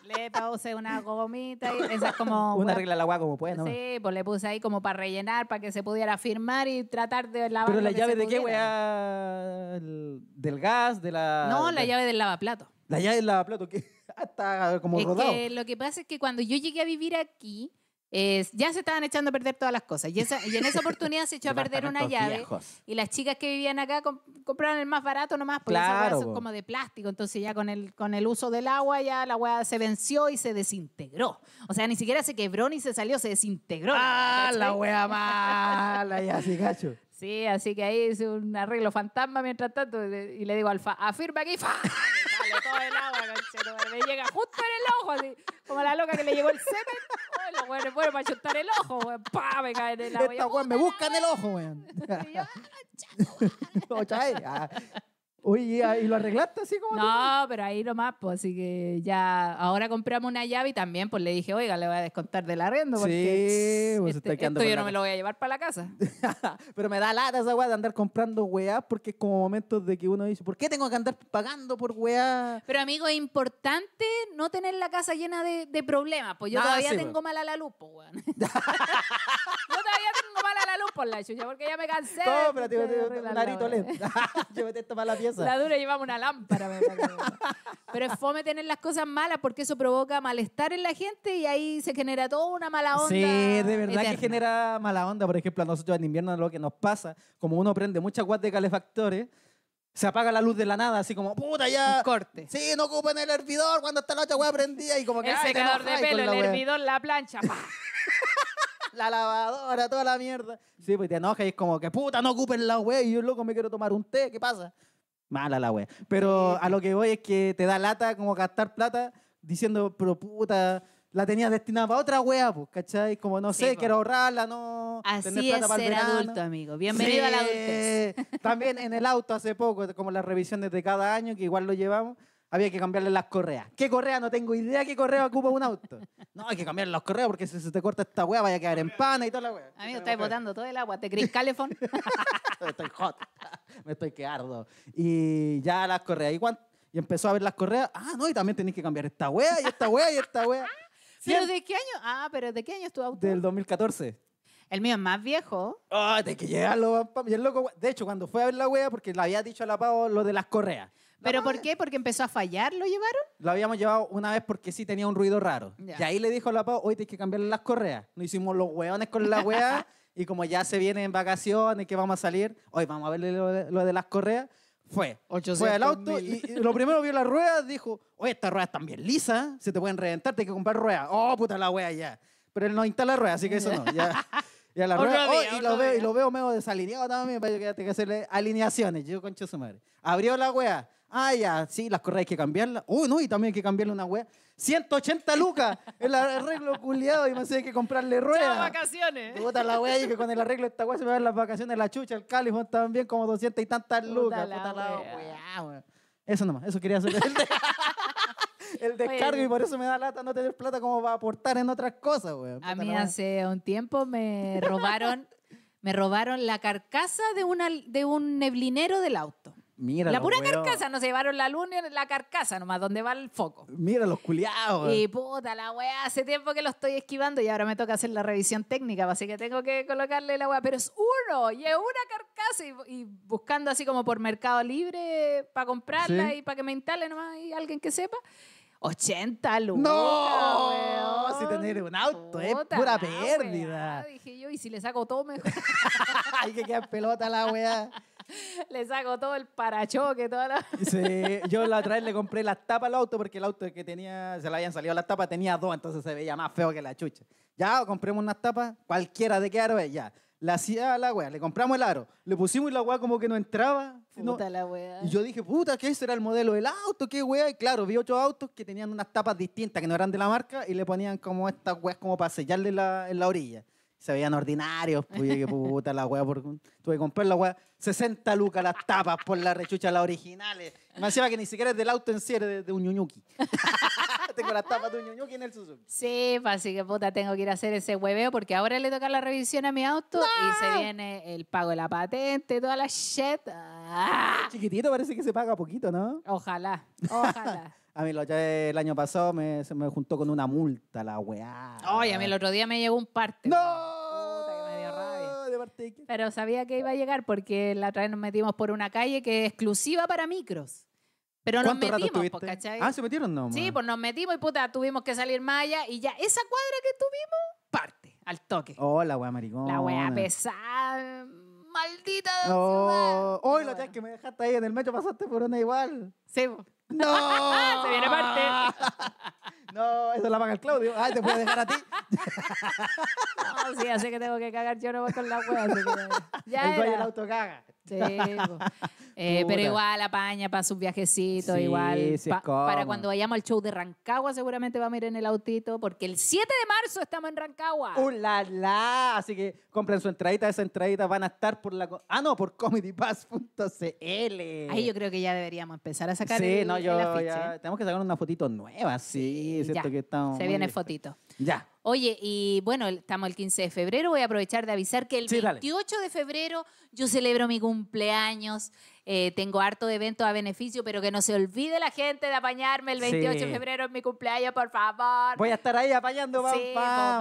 le puse una gomita y esa como. Una regla la weá como puede, ¿no? Sí, pues le puse ahí como para rellenar, para que se pudiera firmar y tratar de lavar. Pero la llave de qué weá? ¿Del gas? ¿De la.? No, la llave del lavaplato. La llave del lavaplato, que hasta como rodado. lo que pasa es que cuando yo llegué a vivir aquí ya se estaban echando a perder todas las cosas. Y, en esa oportunidad se echó a perder una llave. Y las chicas que vivían acá compraron el más barato nomás, porque claro, esas son como de plástico. Entonces ya con el, con el uso del agua ya la hueá se venció y se desintegró. O sea, ni siquiera se quebró ni se salió, se desintegró. ¡Ah, la hueá mala! Ya, sí, Sí, así que ahí hice un arreglo fantasma mientras tanto y le digo alfa afirma aquí, salió todo el agua, conchero. Me llega justo en el ojo, así. Como la loca que le llegó el semen. Ay, bueno, bueno, para chutar el ojo, weón. Pa, me cae en el agua. Esta, weón, me buscan el ojo, weón. y yo, ah, chao, weón. Oye, ah, ¿y lo arreglaste así como? No, pero ahí nomás, pues así que ya, ahora compramos una llave y también pues le dije, oiga, le voy a descontar del la porque sí, pues, este, esto yo no me lo voy a llevar para la casa. pero me da lata esa weá de andar comprando weá porque es como momentos de que uno dice, ¿por qué tengo que andar pagando por weá? Pero amigo, es importante no tener la casa llena de, problemas, pues yo todavía tengo pues. mala la luz, pues weón. yo todavía tengo mala la luz por la chucha porque ya me cansé. No, pero Cómprate, un arito lento. Llévate esta mala la dura llevamos una lámpara. Pero es fome tener las cosas malas porque eso provoca malestar en la gente y ahí se genera toda una mala onda. Sí, de verdad que genera mala onda. Por ejemplo, a nosotros en invierno lo que nos pasa, como uno prende muchas guas de calefactores, se apaga la luz de la nada, así como, puta, ya. corte. Sí, no ocupen el hervidor cuando está la otra wea prendida y como que. El secador de pelo, el hervidor, la plancha, la lavadora, toda la mierda. Sí, pues te enojas y es como que, puta, no ocupen la weá y yo, loco, me quiero tomar un té, ¿qué pasa? Mala la wea. Pero a lo que voy es que te da lata como gastar plata diciendo, pero puta, la tenías destinada para otra wea, pues, ¿cachai? Como no sé, quiero ahorrarla, no. Así plata es para el adulto, amigo. Bienvenido a la adultez. También en el auto hace poco, como las revisiones de cada año, que igual lo llevamos había que cambiarle las correas. ¿Qué correa? No tengo idea qué correa ocupa un auto. No, hay que cambiarle las correas porque si se te corta esta weá vaya a quedar en pana y toda la weá. Amigo, estás botando todo el agua. ¿Te crees calefón? estoy hot. Me estoy quedando. Y ya las correas. ¿Y, y empezó a ver las correas. Ah, no, y también tenés que cambiar esta weá y esta weá y esta weá. Ah, ¿Pero de qué año? Ah, pero ¿de qué año es tu auto? Del 2014. El mío es más viejo. Ah, oh, de que llega Y el loco, de hecho, cuando fue a ver la wea, porque le había dicho a la Pavo lo de las correas. ¿Pero por qué? ¿Porque empezó a fallar? ¿Lo llevaron? Lo habíamos llevado una vez porque sí tenía un ruido raro. Y ahí le dijo a la Pau, hoy tienes que cambiarle las correas. Nos hicimos los hueones con la hueá y como ya se viene en vacaciones, que vamos a salir, hoy vamos a ver lo de, las correas. Fue. fue al auto y, lo primero vio las ruedas, dijo, oye, estas ruedas están bien lisas, se te pueden reventar, tienes que comprar ruedas. Oh, puta la hueá ya. Pero él no instala ruedas, así que eso no. Ya. a la rueda, oh, y, lo veo, medio desalineado también, para que tenga que hacerle alineaciones. Yo, concha su madre. Abrió la wea Ah, ya, sí, las correas hay que cambiarlas. Uy, no, y también hay que cambiarle una wea. 180 lucas, el arreglo culiado y me sé hay que comprarle ruedas. Chao, vacaciones. Puta la wea, y que con el arreglo de esta wea se me van las vacaciones, la chucha, el califón también como 200 y tantas lucas. Puta, la wea. Eso nomás, eso quería hacer. El, descargo y por eso me da lata no tener plata como para aportar en otras cosas, wea. a mí hace un tiempo me robaron, me robaron la carcasa de, una, de un neblinero del auto la pura carcasa, carcasa nos llevaron la luna en la carcasa nomás, donde va el foco. Mira los culiados. Y puta, la weá, hace tiempo que lo estoy esquivando y ahora me toca hacer la revisión técnica, así que tengo que colocarle la weá. Pero es uno, y es una carcasa, y, buscando así como por Mercado Libre para comprarla y para que me instale nomás y alguien que sepa. 80 lucas. No, si tener un auto es pura pérdida. Dije yo, y si le saco todo mejor. Hay que quedar pelota la weá. le saco todo el parachoque, toda la... Sí, yo la otra vez le compré las tapas al auto porque el auto que tenía, se le habían salido las tapas, tenía dos, entonces se veía más feo que la chucha. Ya, compremos unas tapas, cualquiera de qué aro es, eh, ya. La hacía la wea, le compramos el aro, le pusimos y la wea como que no entraba. Puta la wea. Y yo dije, puta, ¿qué era el modelo del auto? ¿Qué wea? Y claro, vi ocho autos que tenían unas tapas distintas que no eran de la marca y le ponían como estas weas como para sellarle la, en la orilla se veían ordinarios. Pues, puta la weá. Por... Tuve que comprar la weá. 60 lucas las tapas por las rechucha, las originales. Me decía que ni siquiera es del auto en sí, de, un ñuñuki. tengo las tapas de un ñuñuki en el Suzuki. Sí, pues, así que puta, tengo que ir a hacer ese hueveo porque ahora le toca la revisión a mi auto y se viene el pago de la patente, toda la shit. ¡Ah! Chiquitito parece que se paga poquito, ¿no? Ojalá, ojalá. A mí el año pasado me, se me juntó con una multa, la weá. Oye, a mí el otro día me llegó un parte. ¡No! que me dio rabia. Pero sabía que iba a llegar porque la otra vez nos metimos por una calle que es exclusiva para micros. Pero nos metimos, pues, ¿cachai? Ah, se metieron, no. Sí, pues nos metimos y puta, tuvimos que salir Maya y ya esa cuadra que tuvimos, parte, al toque. Oh, la weá maricón. La weá pesada maldita no. Oh, ciudad. Hoy oh, la que me dejaste ahí en el metro pasaste por una igual. Sí. ¡No! Se viene parte. No, eso la paga el Claudio. Ay, te puede dejar a ti. no, sí, así que tengo que cagar yo no voy con la hueá. Ya el, el auto caga. Sí, eh, pero igual apaña para sus viajecitos, igual. para cuando vayamos al show de Rancagua, seguramente va a ir en el autito, porque el 7 de marzo estamos en Rancagua. ¡Uh, la, la! Así que compren su entradita, esa entradita van a estar por la. Ah, no, por comedypass.cl. Ahí yo creo que ya deberíamos empezar a sacar. Sí, no, yo. Ya, tenemos que sacar una fotito nueva, sí. Se viene fotito. Ya. Oye, y bueno, estamos el 15 de febrero, voy a aprovechar de avisar que el 28 de febrero yo celebro mi cumpleaños, eh, tengo harto de eventos a beneficio, pero que no se olvide la gente de apañarme el 28 de febrero en mi cumpleaños, por favor. Voy a estar ahí apañando, va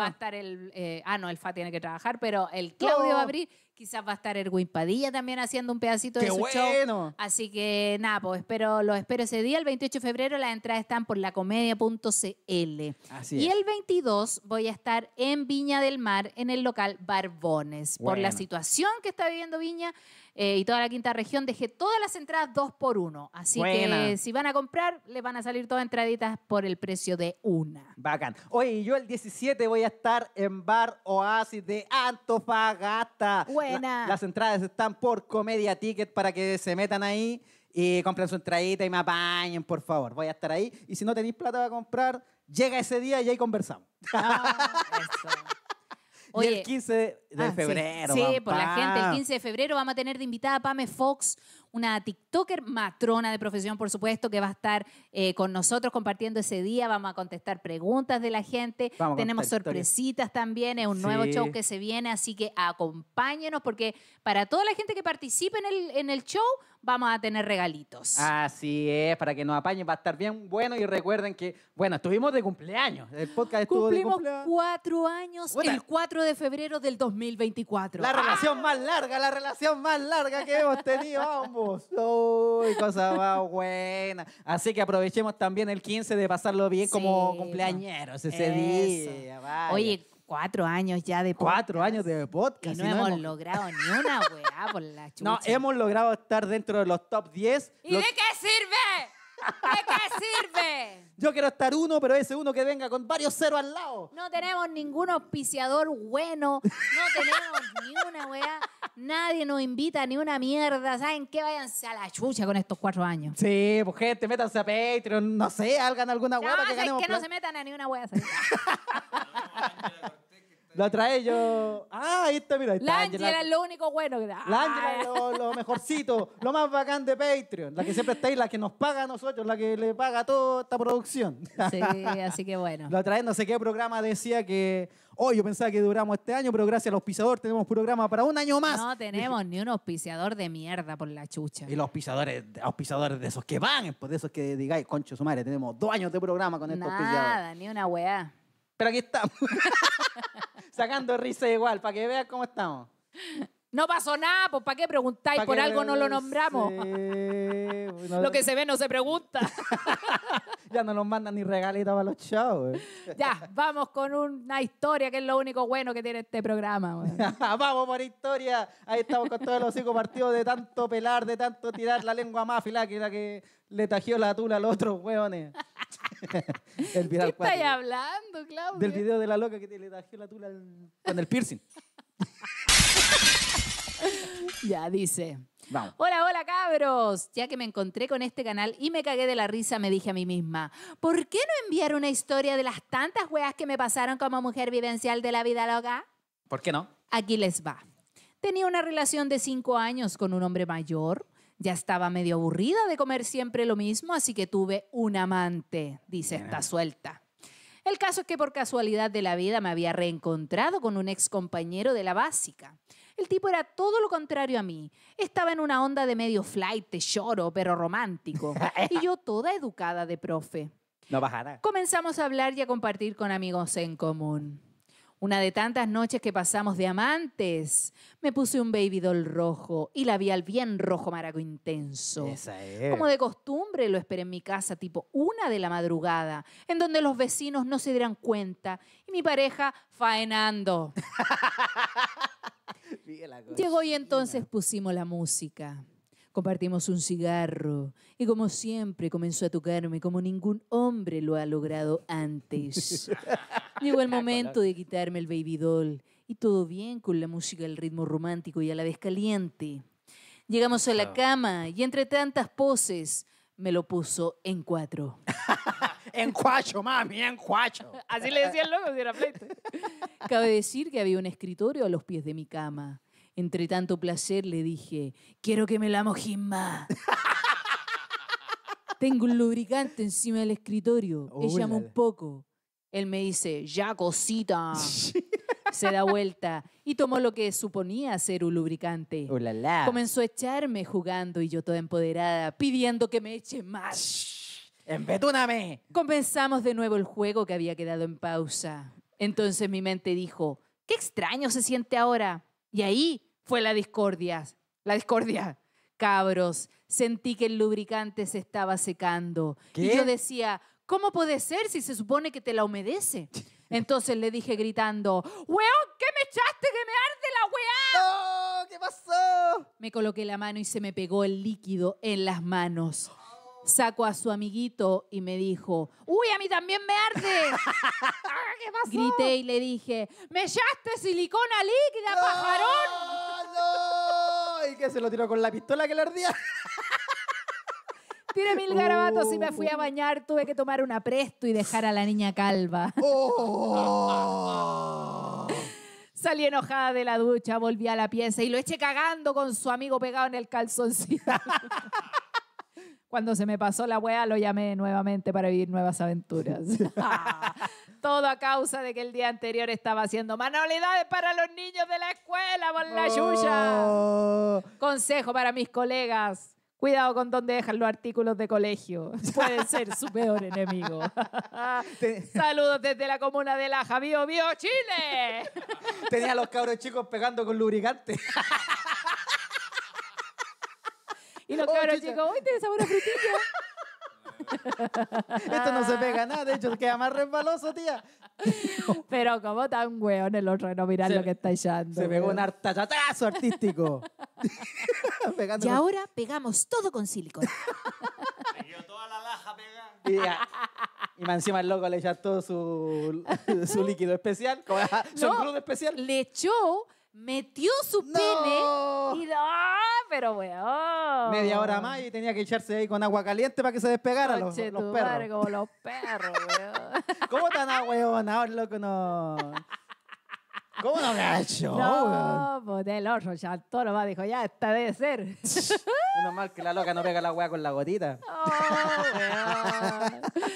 a estar el... Eh, ah, no, el FA tiene que trabajar, pero el Claudio va a abrir. Quizás va a estar el Padilla también haciendo un pedacito de su bueno. Así que nada, pues espero, los espero ese día, el 28 de febrero. Las entradas están por lacomedia.cl. Y el 22 voy a estar en Viña del Mar, en el local Barbones. Por la situación que está viviendo Viña eh, y toda la quinta región, dejé todas las entradas dos por uno. Así que si van a comprar, les van a salir todas entraditas por el precio de una. Bacán. Oye, yo el 17 voy a estar en Bar Oasis de Antofagasta. Buena. las entradas están por Comedia Ticket para que se metan ahí y compren su entradita y me apañen, por favor. Voy a estar ahí. Y si no tenéis plata para comprar, llega ese día y ahí conversamos. Ah, el 15 de ah, febrero. Sí, por la gente. El 15 de febrero vamos a tener de invitada a Pame Fox, una TikToker matrona de profesión, por supuesto, que va a estar eh, con nosotros compartiendo ese día. Vamos a contestar preguntas de la gente. Tenemos sorpresitas también. Es un nuevo show que se viene, así que acompáñenos, porque para toda la gente que participe en el, en el show, vamos a tener regalitos. Así es, para que nos apañen, va a estar bien bueno y recuerden que, bueno, estuvimos de cumpleaños. El podcast estuvo cuatro años el 4 de febrero del 2024. La ah. relación más larga, la relación más larga que hemos tenido ambos. Uy, cosa más buena. Así que aprovechemos también el 15 de pasarlo bien como cumpleañeros ese día. Oye, cuatro años ya de podcast. Cuatro años de podcast. Y no, hemos, logrado ni una weá por la chucha. No, hemos logrado estar dentro de los top 10. ¿Y de qué sirve? ¿De qué sirve? Yo quiero estar uno, pero ese uno que venga con varios ceros al lado. No tenemos ningún auspiciador bueno, no tenemos ni una weá, nadie nos invita ni una mierda. ¿Saben qué? Váyanse a la chucha con estos cuatro años. Sí, pues gente, métanse a Patreon, no sé, hagan alguna weá para que ganemos. que no se metan a ni una weá. Lo trae yo. Ah, ahí está, mira. Ahí está, la Ángela es lo único bueno que da. La ah. es lo, mejorcito, lo más bacán de Patreon. La que siempre está ahí, la que nos paga a nosotros, la que le paga toda esta producción. Sí, así que bueno. Lo trae, no sé qué programa decía que. hoy oh, yo pensaba que duramos este año, pero gracias al auspiciador tenemos programa para un año más. No tenemos ni un auspiciador de mierda por la chucha. Y los auspiciadores, auspiciadores de esos que van, pues, de esos que digáis, concho su madre, tenemos dos años de programa con estos Nada, Nada, ni una weá. Pero aquí estamos. sacando risa igual, para que veas cómo estamos. No pasó nada, pues ¿para qué preguntáis? Por algo no lo nombramos. lo que se ve no se pregunta. ya no nos mandan ni regalitos para los chavos. ya, vamos con una historia que es lo único bueno que tiene este programa. vamos por historia. Ahí estamos con todos los cinco partidos de tanto pelar, de tanto tirar la lengua más fila que la que le tajió la tula a otro, otros hueones. ¿Qué estáis hablando, Claudio? Del video de la loca que le tajió la tula con el piercing. ya dice. Hola, hola cabros. Ya que me encontré con este canal y me cagué de la risa, me dije a mí misma, ¿por qué no enviar una historia de las tantas weas que me pasaron como mujer vivencial de la vida loca? ¿Por qué no? Aquí les va. Tenía una relación de cinco años con un hombre mayor. Ya estaba medio aburrida de comer siempre lo mismo, así que tuve un amante, dice esta suelta. El caso es que por casualidad de la vida me había reencontrado con un ex compañero de la básica. El tipo era todo lo contrario a mí. Estaba en una onda de medio flight, lloro, pero romántico. y yo toda educada de profe. No bajará. Comenzamos a hablar y a compartir con amigos en común. Una de tantas noches que pasamos de amantes. Me puse un baby doll rojo y la al bien rojo maraco intenso. Como de costumbre lo esperé en mi casa tipo una de la madrugada, en donde los vecinos no se dieran cuenta y mi pareja faenando. Llegó y entonces pusimos la música. Compartimos un cigarro y como siempre comenzó a tocarme como ningún hombre lo ha logrado antes. Llegó el momento de quitarme el baby doll y todo bien con la música, el ritmo romántico y a la vez caliente. Llegamos a la cama y entre tantas poses me lo puso en cuatro. en cuacho, mami, en cuacho. Así le decía el loco si era Cabe decir que había un escritorio a los pies de mi cama. Entre tanto placer le dije, quiero que me la mojima. Tengo un lubricante encima del escritorio. Ella un poco. Él me dice, ya cosita. Se da vuelta y tomó lo que suponía ser un lubricante. la, Comenzó a echarme jugando y yo toda empoderada, pidiendo que me eche más. Embetúname. Comenzamos de nuevo el juego que había quedado en pausa. Entonces mi mente dijo, qué extraño se siente ahora. Y ahí fue la discordia. La discordia. Cabros, sentí que el lubricante se estaba secando. Y yo decía, ¿Cómo puede ser si se supone que te la humedece? Entonces le dije gritando, ¡Weón, qué me echaste que me arde la weá! ¡No! ¿Qué pasó? Me coloqué la mano y se me pegó el líquido en las manos. Saco a su amiguito y me dijo, ¡Uy, a mí también me arde! ¿Qué pasó? Grité y le dije, ¡Me echaste silicona líquida, pajarón! ¡No! ¿Y qué se lo tiró con la pistola que le ardía? Tire mil garabatos y me fui a oh. bañar. Tuve que tomar un apresto y dejar a la niña calva. Oh. Salí enojada de la ducha, volví a la pieza y lo eché cagando con su amigo pegado en el calzoncito. Cuando se me pasó la weá, lo llamé nuevamente para vivir nuevas aventuras. Todo a causa de que el día anterior estaba haciendo manualidades para los niños de la escuela por la oh. Consejo para mis colegas Cuidado con dónde dejan los artículos de colegio. Pueden ser su peor enemigo. Saludos desde la comuna de La Bio Bio, Chile. Tenía los cabros chicos pegando con lubricante. y los cabros oh, chicos, uy, tiene sabor a Esto no se pega nada, de hecho queda más resbaloso, tía. Pero como tan weón el otro no mirar lo que está echando. Se pegó un hartazo artístico. y ahora pegamos todo con silicón. toda la laja Y, encima el loco le echó todo su, líquido especial, Su crudo especial. Le echó metió su pene y ¡ah! pero weón media hora más y tenía que echarse ahí con agua caliente para que se despegara los, los, perros como los perros weón cómo tan agua, ah, ah, loco no ¿Cómo no hecho? No, pues el oro ya todo lo va dijo, ya, esta debe ser. Menos mal que la loca no pega la hueá con la gotita.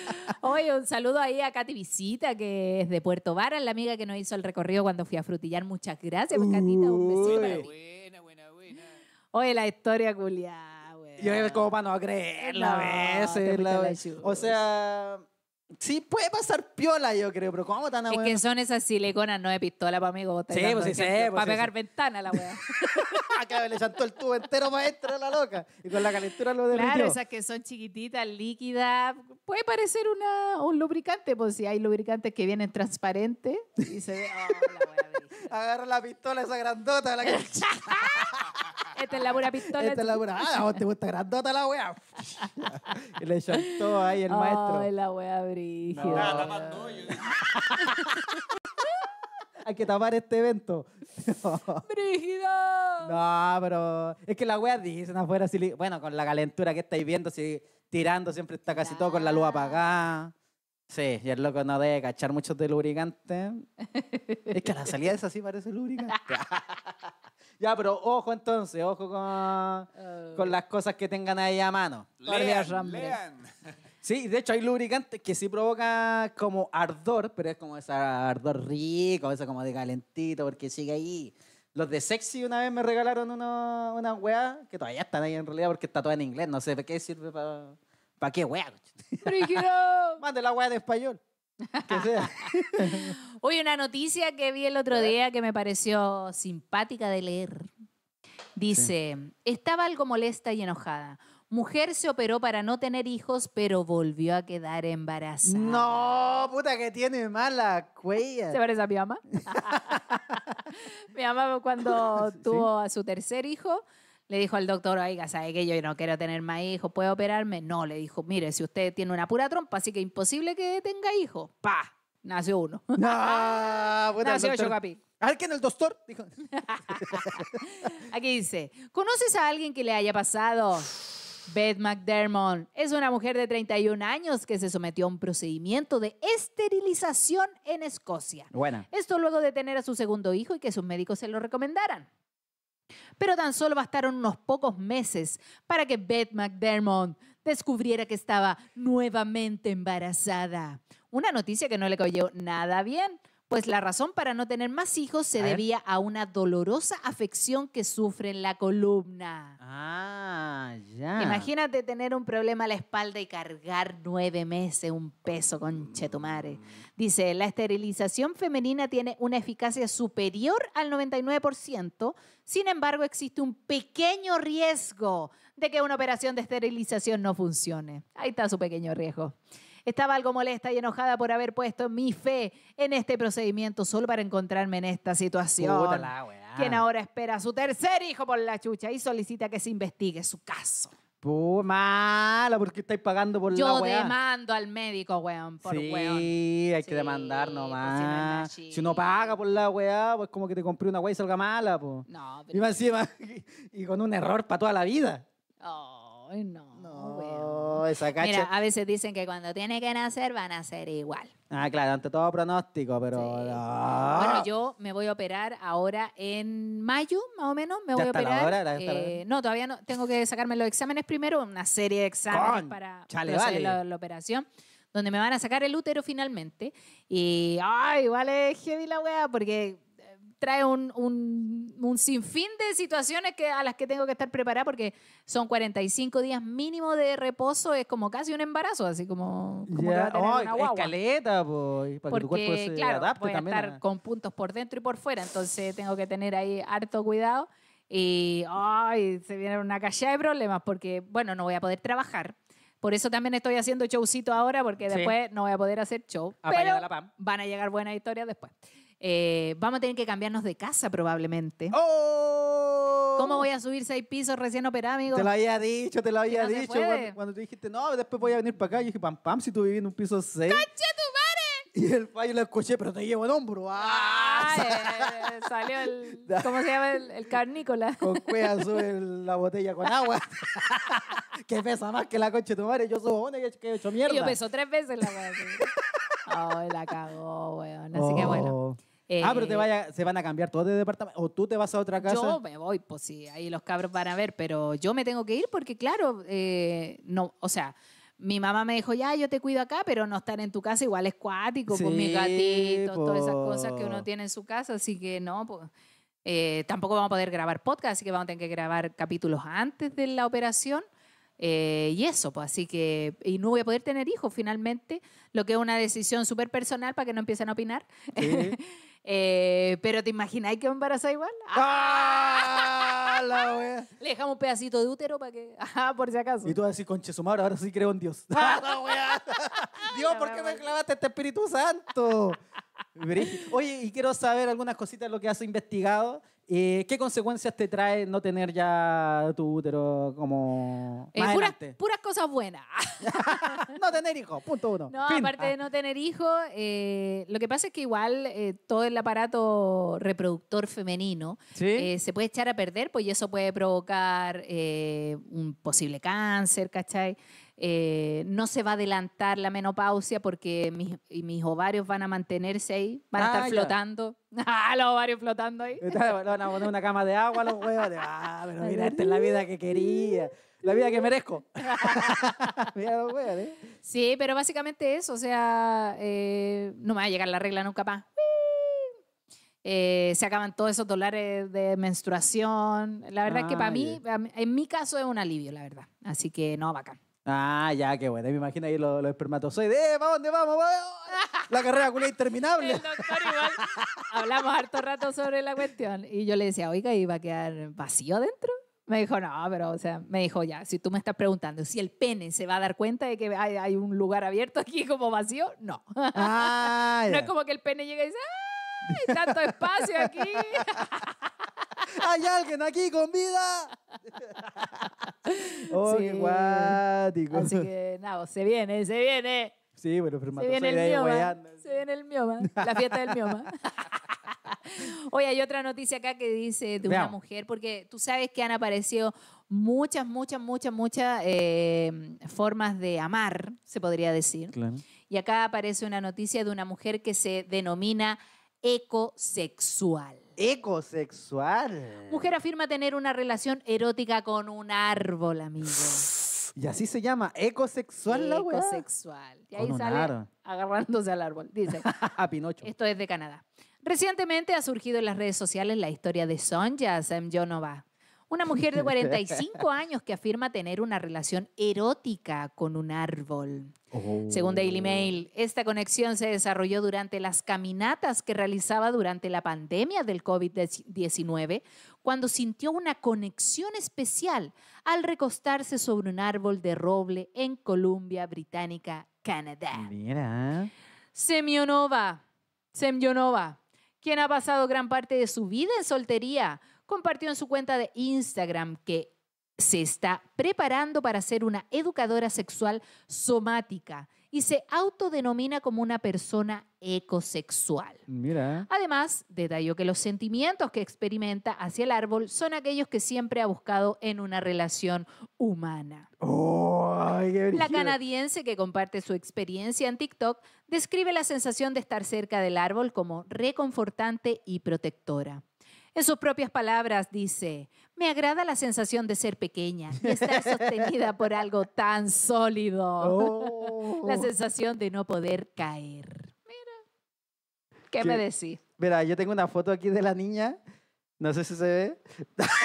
Oh, Oye, un saludo ahí a Katy Visita, que es de Puerto Varas, la amiga que nos hizo el recorrido cuando fui a frutillar. Muchas gracias, pues, un besito para Buena, buena, buena. Oye, la historia culiada, güey. Yo como para no creerla a veces. la- O sea, Sí, puede pasar piola, yo creo, pero ¿cómo tan a Es que son esas siliconas, no de pistola para mí, Sí, pues sí, pues sí, Para pegar ventana la weá. Acá le saltó el tubo entero maestro a la loca. Y con la calentura lo derritió. Claro, esas que son chiquititas, líquidas. Puede parecer una, un lubricante, pues si hay lubricantes que vienen transparentes y se ve. Oh, la Agarra la pistola esa grandota. La que... Esta es la pura pistola. Esta es la pura. Ah, te gusta grandota la wea. y le todo ahí el maestro. Ay, la wea brígida. No, nada, más no, yo hay que tapar este evento. ¡Brígido! No, pero es que la wea dicen afuera, si bueno, con la calentura que estáis viendo, si tirando siempre está casi todo con la luz apagada. Sí, y el loco no debe cachar mucho de lubricante. es que la salida es así, parece lubricante. Ya, pero ojo entonces, ojo con, oh. con las cosas que tengan ahí a mano. Lean, lean. Sí, de hecho hay lubricante que sí provoca como ardor, pero es como ese ardor rico, ese como de calentito, porque sigue ahí. Los de Sexy una vez me regalaron uno, una weá, que todavía están ahí en realidad porque está toda en inglés, no sé, qué sirve para para qué hueá. ¡Brígido! Mande la de español. Que una noticia que vi el otro día que me pareció simpática de leer. Dice, estaba algo molesta y enojada. Mujer se operó para no tener hijos, pero volvió a quedar embarazada. No, puta que tiene mala cuella. ¿Se parece a mi mamá? mi mamá cuando tuvo a su tercer hijo, le dijo al doctor, oiga, ¿sabe que yo no quiero tener más hijos? ¿Puedo operarme? No, le dijo, mire, si usted tiene una pura trompa, así que imposible que tenga hijos. ¡Pa! Nació uno. Ah, bueno, Nació ¿Alguien el doctor? Dijo. Aquí dice, ¿conoces a alguien que le haya pasado? Beth McDermott es una mujer de 31 años que se sometió a un procedimiento de esterilización en Escocia. Buena. Esto luego de tener a su segundo hijo y que sus médicos se lo recomendaran pero tan solo bastaron unos pocos meses para que Beth McDermott descubriera que estaba nuevamente embarazada. Una noticia que no le cayó nada bien pues la razón para no tener más hijos se debía a una dolorosa afección que sufre en la columna. Ah, ya. Imagínate tener un problema a la espalda y cargar nueve meses un peso con chetumare. Mm. Dice, la esterilización femenina tiene una eficacia superior al 99%, sin embargo existe un pequeño riesgo de que una operación de esterilización no funcione. Ahí está su pequeño riesgo. Estaba algo molesta y enojada por haber puesto mi fe en este procedimiento solo para encontrarme en esta situación. Puta weá. Quien ahora espera a su tercer hijo por la chucha y solicita que se investigue su caso. Puh, mala, porque estáis pagando por la weá. Yo demando al médico, weón, sí, hay que demandar pues nomás. si, uno paga por la weá, pues como que te compré una weá y salga mala, pues. No, pero... Y, encima, y con un error para toda la vida. Oh no. No, esa cacha. Mira, a veces dicen que cuando tiene que nacer van a ser igual. Ah, claro, ante todo pronóstico, pero. Bueno, yo me voy a operar ahora en mayo, más o menos. Me voy a operar. Eh, no, todavía no. Tengo que sacarme los exámenes primero, una serie de exámenes para hacer la, operación donde me van a sacar el útero finalmente. Y, ay, vale, es heavy la weá, porque trae un, un, sinfín de situaciones que, a las que tengo que estar preparada porque son 45 días mínimo de reposo, es como casi un embarazo, así como, como una escaleta, porque, pues, tu cuerpo se claro, adapte voy a estar con puntos por dentro y por fuera, entonces tengo que tener ahí harto cuidado y oh, se viene una calle de problemas porque, bueno, no voy a poder trabajar. Por eso también estoy haciendo showcito ahora, porque después no voy a poder hacer show. pero la van a llegar buenas historias después. Eh, vamos a tener que cambiarnos de casa probablemente. ¡Oh! ¿Cómo voy a subir seis pisos recién operado, amigo? Te lo había dicho, te lo había dicho. Cuando, tú dijiste, no, después voy a venir para acá, yo dije, pam, pam, si tú vivís en un piso seis. ¡Cacha tu Y el fallo lo escuché, pero te llevo el hombro. ¡Ah! Eh, salió el. ¿Cómo se llama? El, el carnícola. Con cueva sube la botella con agua. que pesa más que la concha de tu madre. Yo subo una y que he hecho mierda. Y yo peso tres veces la madre. Ay, la cagó, weón. Así que oh. bueno ah, pero te eh, vaya, se van a cambiar todos de departamento. O tú te vas a otra casa. Yo me voy, pues sí, ahí los cabros van a ver, pero yo me tengo que ir porque, claro, eh, no, o sea, mi mamá me dijo, ya, yo te cuido acá, pero no estar en tu casa igual es cuático, con mis gatitos, todas esas cosas que uno tiene en su casa, así que no, pues. tampoco vamos a poder grabar podcast, así que vamos a tener que grabar capítulos antes de la operación. y eso, pues así que, y no voy a poder tener hijos finalmente, lo que es una decisión súper personal para que no empiecen a opinar. Sí. Eh, pero ¿te imagináis que embarazada igual? ¡Ah! La Le dejamos un pedacito de útero para que. Ajá, por si acaso. Y tú vas a decir, conche sumar, ahora sí creo en Dios. Ah, la Dios, ¿por qué me clavaste este Espíritu Santo? Oye, y quiero saber algunas cositas de lo que has investigado. Eh, ¿Qué consecuencias te trae no tener ya tu útero como eh, puras, cosas buenas. no tener hijos, punto uno. No, aparte de ah. no tener hijos, eh, lo que pasa es que igual todo el aparato reproductor femenino se puede echar a perder, pues y eso puede provocar un posible cáncer, ¿cachai? Eh, no se va a adelantar la menopausia porque mis, y mis ovarios van a mantenerse ahí, van a ah, estar flotando. Ah, los ovarios flotando ahí. van a poner una cama de agua los huevos. Ah, pero mira, esta es la vida que quería. La vida que merezco. mira los huevos, ¿eh? Sí, pero básicamente eso. O sea, eh, no me va a llegar la regla nunca más. Eh, se acaban todos esos dólares de menstruación. La verdad es que para ah, mí, en mi caso es un alivio, la verdad. Así que no, bacán. Ah, ya, qué bueno. Me imagino ahí los, espermatozoides. ¡Eh, para dónde vamos? La carrera culia interminable. El doctor igual. Hablamos harto rato sobre la cuestión. Y yo le decía, oiga, ¿iba a quedar vacío adentro? Me dijo, no, pero, o sea, me dijo, ya, si tú me estás preguntando si el pene se va a dar cuenta de que hay, un lugar abierto aquí como vacío, no. Ah, no es como que el pene llegue y dice, ¡ay, tanto espacio aquí! ¡Hay alguien aquí con vida! ¡Oh, qué guático! Así que, nada, se viene, se viene. Sí, bueno, pero se viene el mioma. Se viene el mioma, la fiesta del mioma. Oye, hay otra noticia acá que dice de una mujer, porque tú sabes que han aparecido muchas, muchas, muchas, muchas em, formas de amar, se podría decir. Y acá aparece una noticia de una mujer que se denomina ecosexual ecosexual. Mujer afirma tener una relación erótica con un árbol, amigo. Y así se llama, ecosexual la Ecosexual. Y ahí sale agarrándose al árbol. Dice, A Pinocho. esto es de Canadá. Recientemente ha surgido en las redes sociales la historia de Sonja Semyonova, una mujer de 45 años que afirma tener una relación erótica con un árbol. Según Daily oh. Mail, esta conexión se desarrolló durante las caminatas que realizaba durante la pandemia del COVID-19, cuando sintió una conexión especial al recostarse sobre un árbol de roble en Columbia Británica, Canadá. Mira. Semionova, quien ha pasado gran parte de su vida en soltería, compartió en su cuenta de Instagram que se está preparando para ser una educadora sexual somática y se autodenomina como una persona ecosexual. Mira. Además, detalló que los sentimientos que experimenta hacia el árbol son aquellos que siempre ha buscado en una relación humana. Oh, la canadiense que comparte su experiencia en TikTok describe la sensación de estar cerca del árbol como reconfortante y protectora. En sus propias palabras dice, me agrada la sensación de ser pequeña y estar sostenida por algo tan sólido. Oh. la sensación de no poder caer. Mira, ¿qué, me decís? Mira, yo tengo una foto aquí de la niña. No sé si se ve.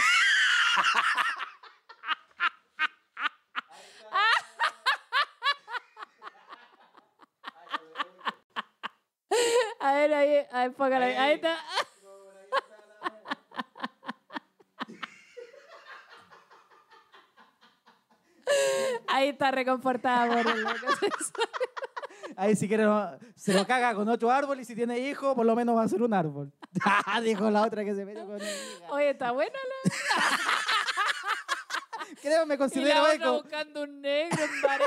A ver, ahí, ahí, Ahí está. Ahí está reconfortada por él. Ahí si quiere se lo caga con otro árbol y si tiene hijo, por lo menos va a ser un árbol. Ah, dijo la otra que se metió con él. Oye, está buena la... Creo me considero y buscando un negro en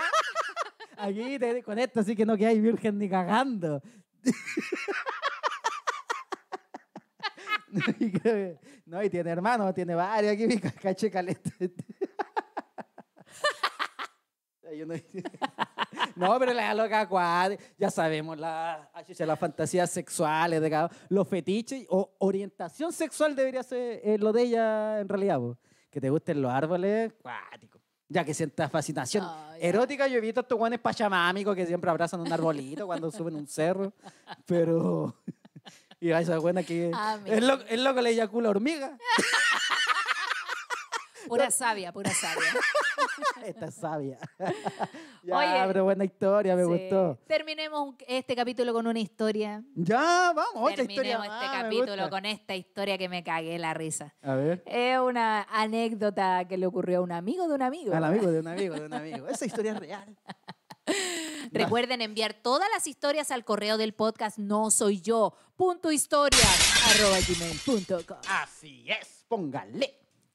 Aquí te, con esto sí que no que hay virgen ni cagando. no, y tiene hermanos, tiene varios aquí, caché no... pero la loca ya sabemos, las fantasías sexuales, de cada, los fetiches, o orientación sexual debería ser eh, lo de ella en realidad. Que te gusten los árboles, cuático. Ya que sientas fascinación erótica, yo visto a estos guanes pachamámicos que siempre abrazan un arbolito cuando suben un cerro, pero... y a esa buena que... Es lo es le eyacula hormiga. pura sabia, pura sabia. Esta sabia. ya, Oye, pero buena historia, me gustó. Terminemos este capítulo con una historia. Ya, vamos, otra historia. Terminemos este capítulo con esta historia que me cagué la risa. A ver. Es una anécdota que le ocurrió a un amigo de un amigo. Al amigo de un amigo de un amigo. Esa historia es real. Recuerden enviar todas las historias al correo del podcast No Soy Yo, punto Así es, póngale.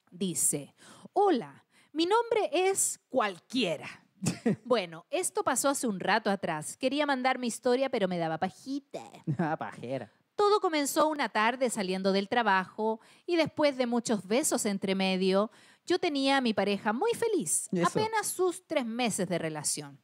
Dice, hola, mi nombre es cualquiera. Bueno, esto pasó hace un rato atrás. Quería mandar mi historia, pero me daba pajita. Ah, pajera. Todo comenzó una tarde saliendo del trabajo y después de muchos besos entre medio, yo tenía a mi pareja muy feliz, apenas sus tres meses de relación.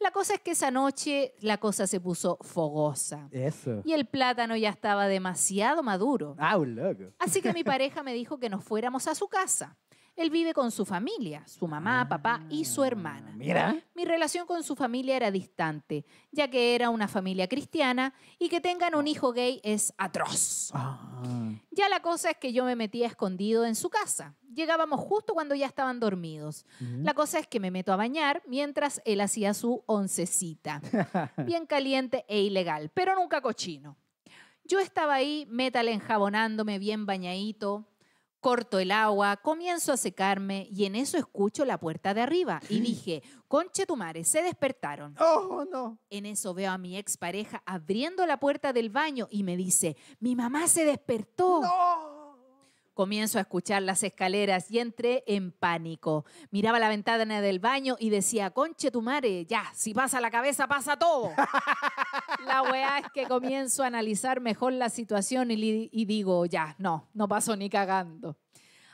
La cosa es que esa noche la cosa se puso fogosa. Eso. Y el plátano ya estaba demasiado maduro. Ah, un loco. Así que mi pareja me dijo que nos fuéramos a su casa. Él vive con su familia, su mamá, ah, papá y su hermana. Mira. Mi relación con su familia era distante, ya que era una familia cristiana y que tengan un ah. hijo gay es atroz. Ah. Ya la cosa es que yo me metía escondido en su casa. Llegábamos justo cuando ya estaban dormidos. La cosa es que me meto a bañar mientras él hacía su oncecita. Bien caliente e ilegal, pero nunca cochino. Yo estaba ahí, metal enjabonándome bien bañadito, corto el agua, comienzo a secarme y en eso escucho la puerta de arriba y dije, conche tu se despertaron. Oh, no. En eso veo a mi expareja abriendo la puerta del baño y me dice, mi mamá se despertó. No. Comienzo a escuchar las escaleras y entré en pánico. Miraba la ventana del baño y decía, conche tu madre, ya, si pasa la cabeza, pasa todo. la weá es que comienzo a analizar mejor la situación y, digo, ya, no, no paso ni cagando.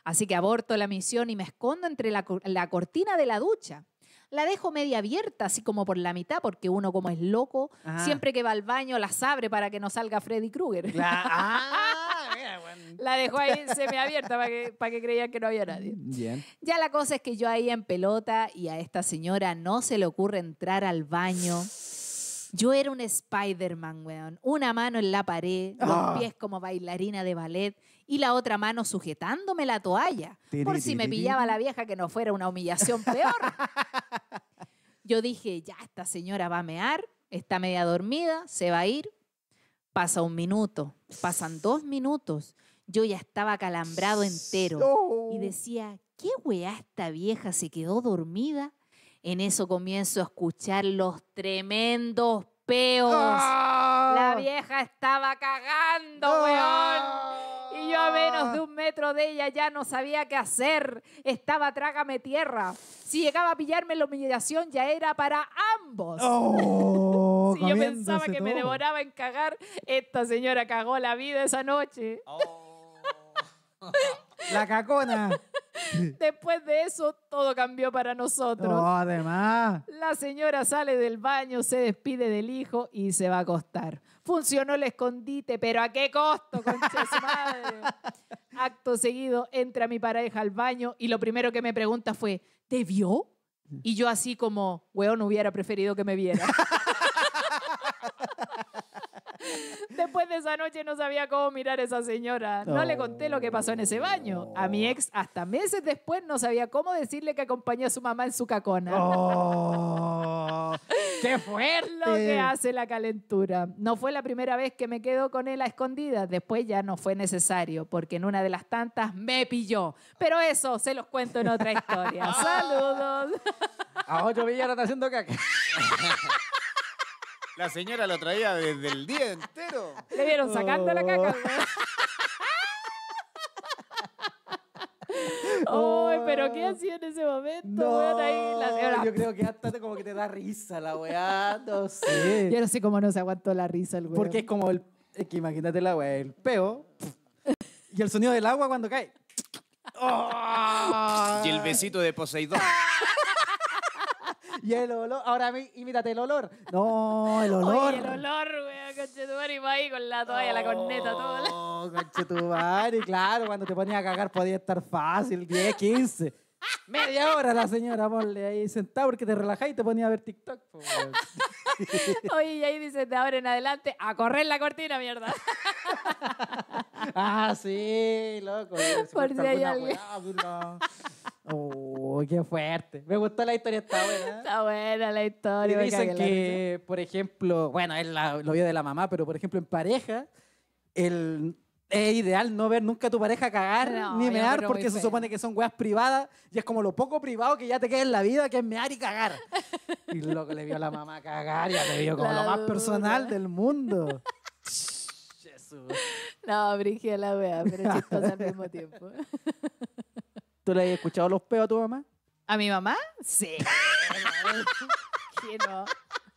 Así que aborto la misión y me escondo entre la, la cortina de la ducha la dejo media abierta, así como por la mitad, porque uno como es loco, siempre que va al baño las abre para que no salga Freddy Krueger. Ah. La dejó ahí semiabierta para que, para que creían que no había nadie. Ya la cosa es que yo ahí en pelota y a esta señora no se le ocurre entrar al baño. Yo era un Spider-Man, weón. Una mano en la pared, los ah. pies como bailarina de ballet y la otra mano sujetándome la toalla. por si me pillaba la vieja que no fuera una humillación peor. Yo dije, ya, esta señora va a mear, está media dormida, se va a ir, Pasa un minuto, pasan dos minutos. Yo ya estaba calambrado entero y decía, ¿qué weá esta vieja se quedó dormida? En eso comienzo a escuchar los tremendos peos. Ah. La vieja estaba cagando, weón. Y yo a menos de un metro de ella ya no sabía qué hacer. Estaba trágame tierra. Si llegaba a pillarme la humillación ya era para ambos si yo pensaba que me devoraba en cagar, esta señora cagó la vida esa noche. Oh. la cacona. Después de eso, todo cambió para nosotros. No, oh, además. La señora sale del baño, se despide del hijo y se va a acostar. Funcionó el escondite, pero ¿a qué costo, concha su madre? Acto seguido, entra mi pareja al baño y lo primero que me pregunta fue, ¿te vio? Y yo así como, weón, hubiera preferido que me viera. Después de esa noche no sabía cómo mirar a esa señora. No le conté lo que pasó en ese baño. A mi ex, hasta meses después, no sabía cómo decirle que acompañó a su mamá en su cacona. Oh. ¡Qué fuerte! Lo que eh. hace la calentura. No fue la primera vez que me quedo con él a escondidas. Después ya no fue necesario, porque en una de las tantas me pilló. Pero eso se los cuento en otra historia. ¡Saludos! A ah, 8 villano está haciendo caca. La señora lo traía desde el día entero. Le vieron sacando la caca. Oh, pero ¿qué oh. hacía en ese momento, no, Ahí la señora. Yo creo que hasta como que te da risa la weá, no sé. Yo no sé cómo no se aguantó la risa el weón. Porque es como el. Es que imagínate la weá, el peo. y el sonido del agua cuando cae. Y el besito de Poseidón. Y el olor, ahora imítate el olor. No, el olor. Oye, el olor, weón, conchetubari, va ahí con la toalla, la corneta, todo. Oh, no, la... claro, cuando te ponías a cagar podía estar fácil, 10, 15. Media hora la señora, ponle ahí sentada porque te relajás y te ponía a ver TikTok. Oye, y ahí dices de ahora en adelante, a correr la cortina, mierda. ah, sí, loco. Por si hay alguien. Uy, qué fuerte. Me gustó la historia, está buena. ¿eh? Está buena la historia. Y dicen que, por ejemplo, bueno, él lo vio de la mamá, pero por ejemplo, en pareja, el, es ideal no ver nunca a tu pareja cagar ni mear, porque se supone que son weas privadas y es como lo poco privado que ya te queda en la vida, que es mear y cagar. y que le vio a la mamá cagar, ya le vio como lo más personal del mundo. Jesús. No, Brigitte la wea, pero chistosa al mismo tiempo. ¿Tú le has escuchado los peos a tu mamá? ¿A mi mamá? Sí. ¿Qué no?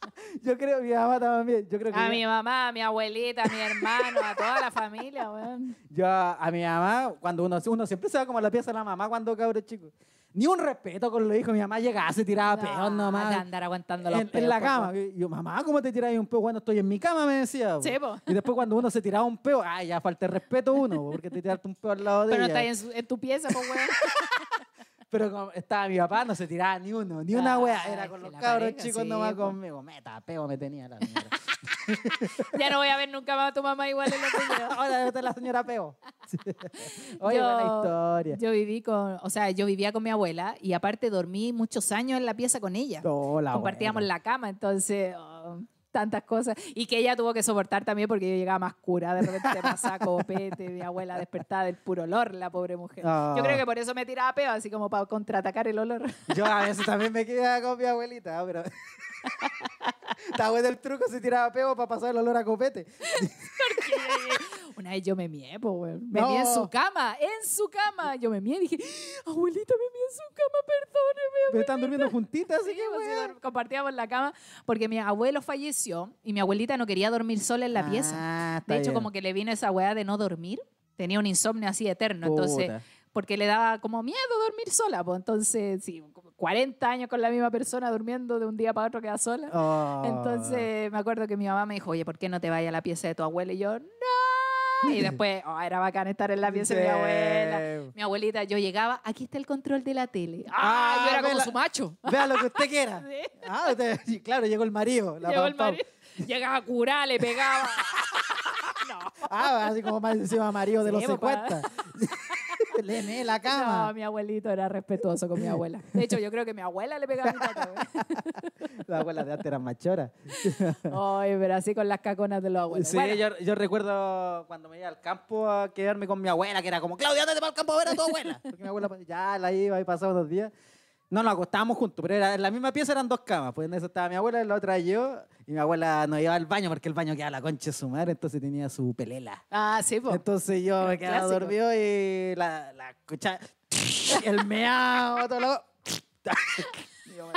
Yo creo, mi mamá también. Yo creo a mi mamá, a mi abuelita, a mi hermano, a toda la familia, weón. Yo a, mi mamá, cuando uno, uno siempre se va como a la pieza de la mamá cuando cabro chico. Ni un respeto con los hijos. Mi mamá llegaba, se tiraba no, nomás. De andar aguantando en, la cama. yo, mamá, ¿cómo te tiráis un peo Bueno, estoy en mi cama? Me decía. Y después cuando uno se tiraba un peo, ay, ya falta el respeto uno, porque te tiraste un peo al lado de Pero Pero no estás en, tu pieza, pues, weón. Pero estaba mi papá, no se tiraba ni uno, ni una wea. Era con los cabros chicos no nomás conmigo. Meta, pego me tenía la señora. ya no voy a ver nunca más a tu mamá igual en los Ahora debe la señora Peo. Oye, yo, buena historia. Yo viví con, o sea, yo vivía con mi abuela y aparte dormí muchos años en la pieza con ella. Oh, Compartíamos la cama, entonces. Oh, tantas cosas. Y que ella tuvo que soportar también porque yo llegaba más cura. De repente te pasaba copete, mi abuela despertada del puro olor, la pobre mujer. Yo creo ah. que por eso me tiraba peo, así como para contraatacar el olor. Yo a veces también me quedaba con mi abuelita, ah, pero... Está bueno el truco, se tiraba peo para pasar el olor a copete. Una vez yo me mié, pues, Me no. en su cama, en su cama. Yo me mié y dije, abuelita, me mié en su cama, perdóneme. están durmiendo juntitas, así sí, que, pues, Compartíamos la cama porque mi abuelo falleció y mi abuelita no quería dormir sola en la ah, pieza. De hecho, como que le vino esa weá de no dormir. Tenía un insomnio así eterno. Entonces, porque le daba como miedo dormir sola, pues. Entonces, sí, 40 años con la misma persona durmiendo de un día para otro queda sola. Oh. Entonces me acuerdo que mi mamá me dijo, oye, ¿por qué no te vayas a la pieza de tu abuelo? Y yo, y después, oh, era bacán estar en la pieza de mi abuela. Mi abuelita, yo llegaba, aquí está el control de la tele. Ah, ah yo era como su macho. Vea lo que usted quiera. Ah, claro, llegó el marido. La llegó Llegaba a curar, le pegaba. no. Ah, así como más encima marido de los cincuenta Le la cama. No, mi abuelito era respetuoso con mi abuela. De hecho, yo creo que mi abuela le pegaba a ¿eh? la abuela de antes era machora. Ay, pero así con las caconas de los abuelos. Sí, yo, yo, recuerdo cuando me iba al campo a quedarme con mi abuela, que era como, Claudia, andate para el campo a ver a tu abuela. Porque mi abuela pues, ya la iba y pasaba dos días. No nos acostábamos juntos, pero era, en la misma pieza eran dos camas. Pues en esa estaba mi abuela, en la otra yo. Y mi abuela no iba al baño porque el baño quedaba la concha de su madre, entonces tenía su pelela. Ah, sí, pues. Entonces yo me quedaba dormido y la, la el meao, otro loco Yo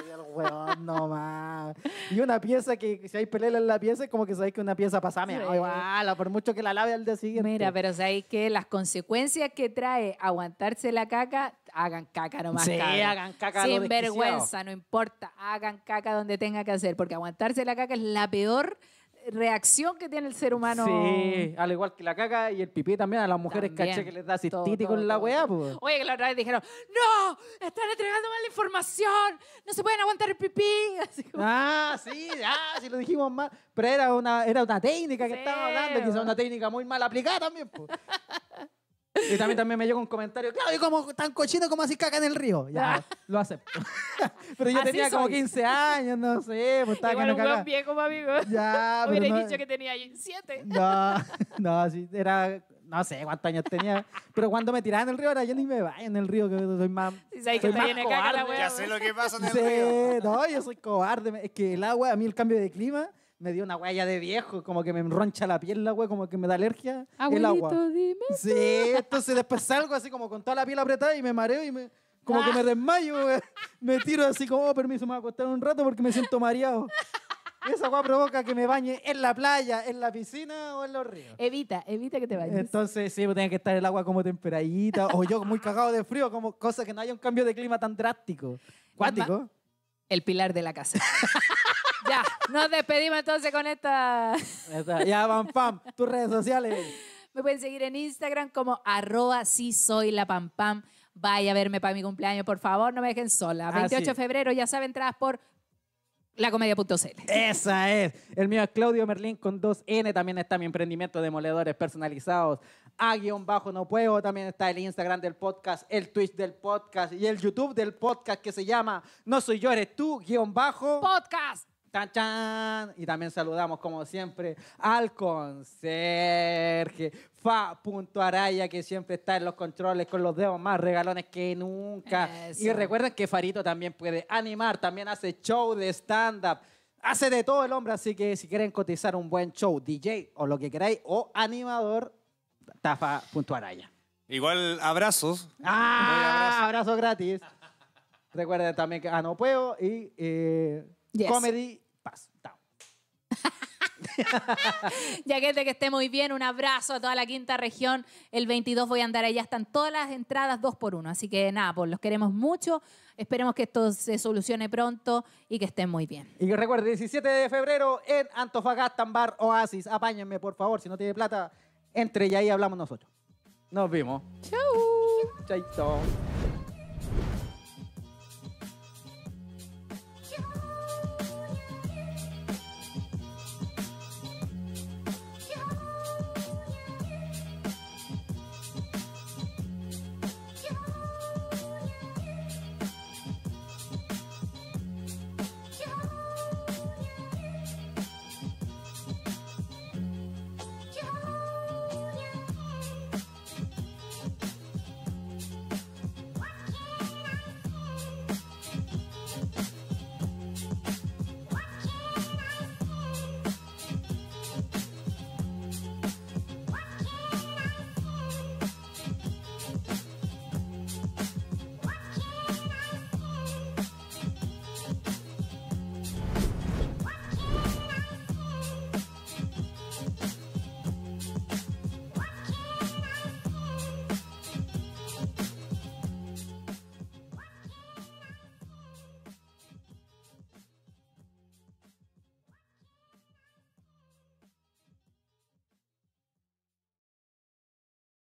Y una pieza que, si hay pelea en la pieza, como que sabéis que una pieza pasame. Sí. por mucho que la lave al día siguiente. Mira, pero sabéis que las consecuencias que trae aguantarse la caca, hagan caca nomás. Sí, caca. hagan caca. Sin vergüenza, no importa. Hagan caca donde tenga que hacer, porque aguantarse la caca es la peor reacción que tiene el ser humano. Sí, al igual que la caca y el pipí también, a las mujeres caché que les da títico en la weá. Pues. Oye, que la otra vez dijeron, no, están entregando mal la información, no se pueden aguantar el pipí. Ah, ah, sí, lo dijimos mal. Pero era una, era una técnica que estaba hablando, que es una técnica muy mal aplicada también. Pues. Y también, también me llegó un comentario, claro, y como tan cochino como así caca en el río. Ya, ah. lo acepto. pero yo tenía como 15 años, no sé, pues estaba Igual que no pie como amigo. Ya, pero Hubiera dicho que tenía 7. No, no, sí, era no sé cuántos años tenía, pero cuando me tiraban en el río, ahora yo ni me vaya en el río, que soy más. soy que más cobarde. ya sé lo que pasa en el sí, río. No, yo soy cobarde. Es que el agua, a mí el cambio de clima me dio una huella de viejo, como que me enroncha la piel la wey, como que me da alergia el agua. Dime sí, entonces después salgo así como con toda la piel apretada y me mareo y me como que me ah. desmayo, me tiro así como, oh, permiso, me voy a acostar un rato porque me siento mareado. Esa agua provoca que me bañe en la playa, en la piscina o en los ríos. Evita, evita que te bañes. Entonces, sí, pues tiene que estar el agua como temperadita o yo muy cagado de frío, como cosas que no haya un cambio de clima tan drástico. Cuático. El pilar de la casa. ya, nos despedimos entonces con esta. ya, Pam Pam, tus redes sociales. Me pueden seguir en Instagram como arroba si soy la Pam Pam. Vaya a verme para mi cumpleaños, por favor, no me dejen sola. 28 ah, de febrero, ya saben, entradas por Lacomedia.cl. Esa es. El mío es Claudio Merlín con dos n También está mi emprendimiento de moledores personalizados. A guión bajo no puedo. También está el Instagram del podcast, el Twitch del podcast y el YouTube del podcast que se llama No soy yo, eres tú, guión bajo. Podcast. ¡Tachán! Y también saludamos, como siempre, al conserje, Fa. Araya, que siempre está en los controles con los dedos más regalones que nunca. Y recuerden que Farito también puede animar, también hace show de stand-up. Hace de todo el hombre, así que si quieren cotizar un buen show, DJ o lo que queráis, o animador, Tafa Araya. Igual abrazos. Ah, abrazos abrazo gratis. Recuerden también que ah, no puedo y... Eh, Comedy paz Down. ya que esté muy bien. Un abrazo a toda la quinta región. El 22 voy a andar allá. Están todas las entradas dos por uno. Así que nada, pues los queremos mucho. Esperemos que esto se solucione pronto y que estén muy bien. Y que recuerde, 17 de febrero en Antofagasta, en Bar Oasis. Apáñenme, por favor. Si no tiene plata, entre y ahí hablamos nosotros. Nos vimos. Chau. Chaito.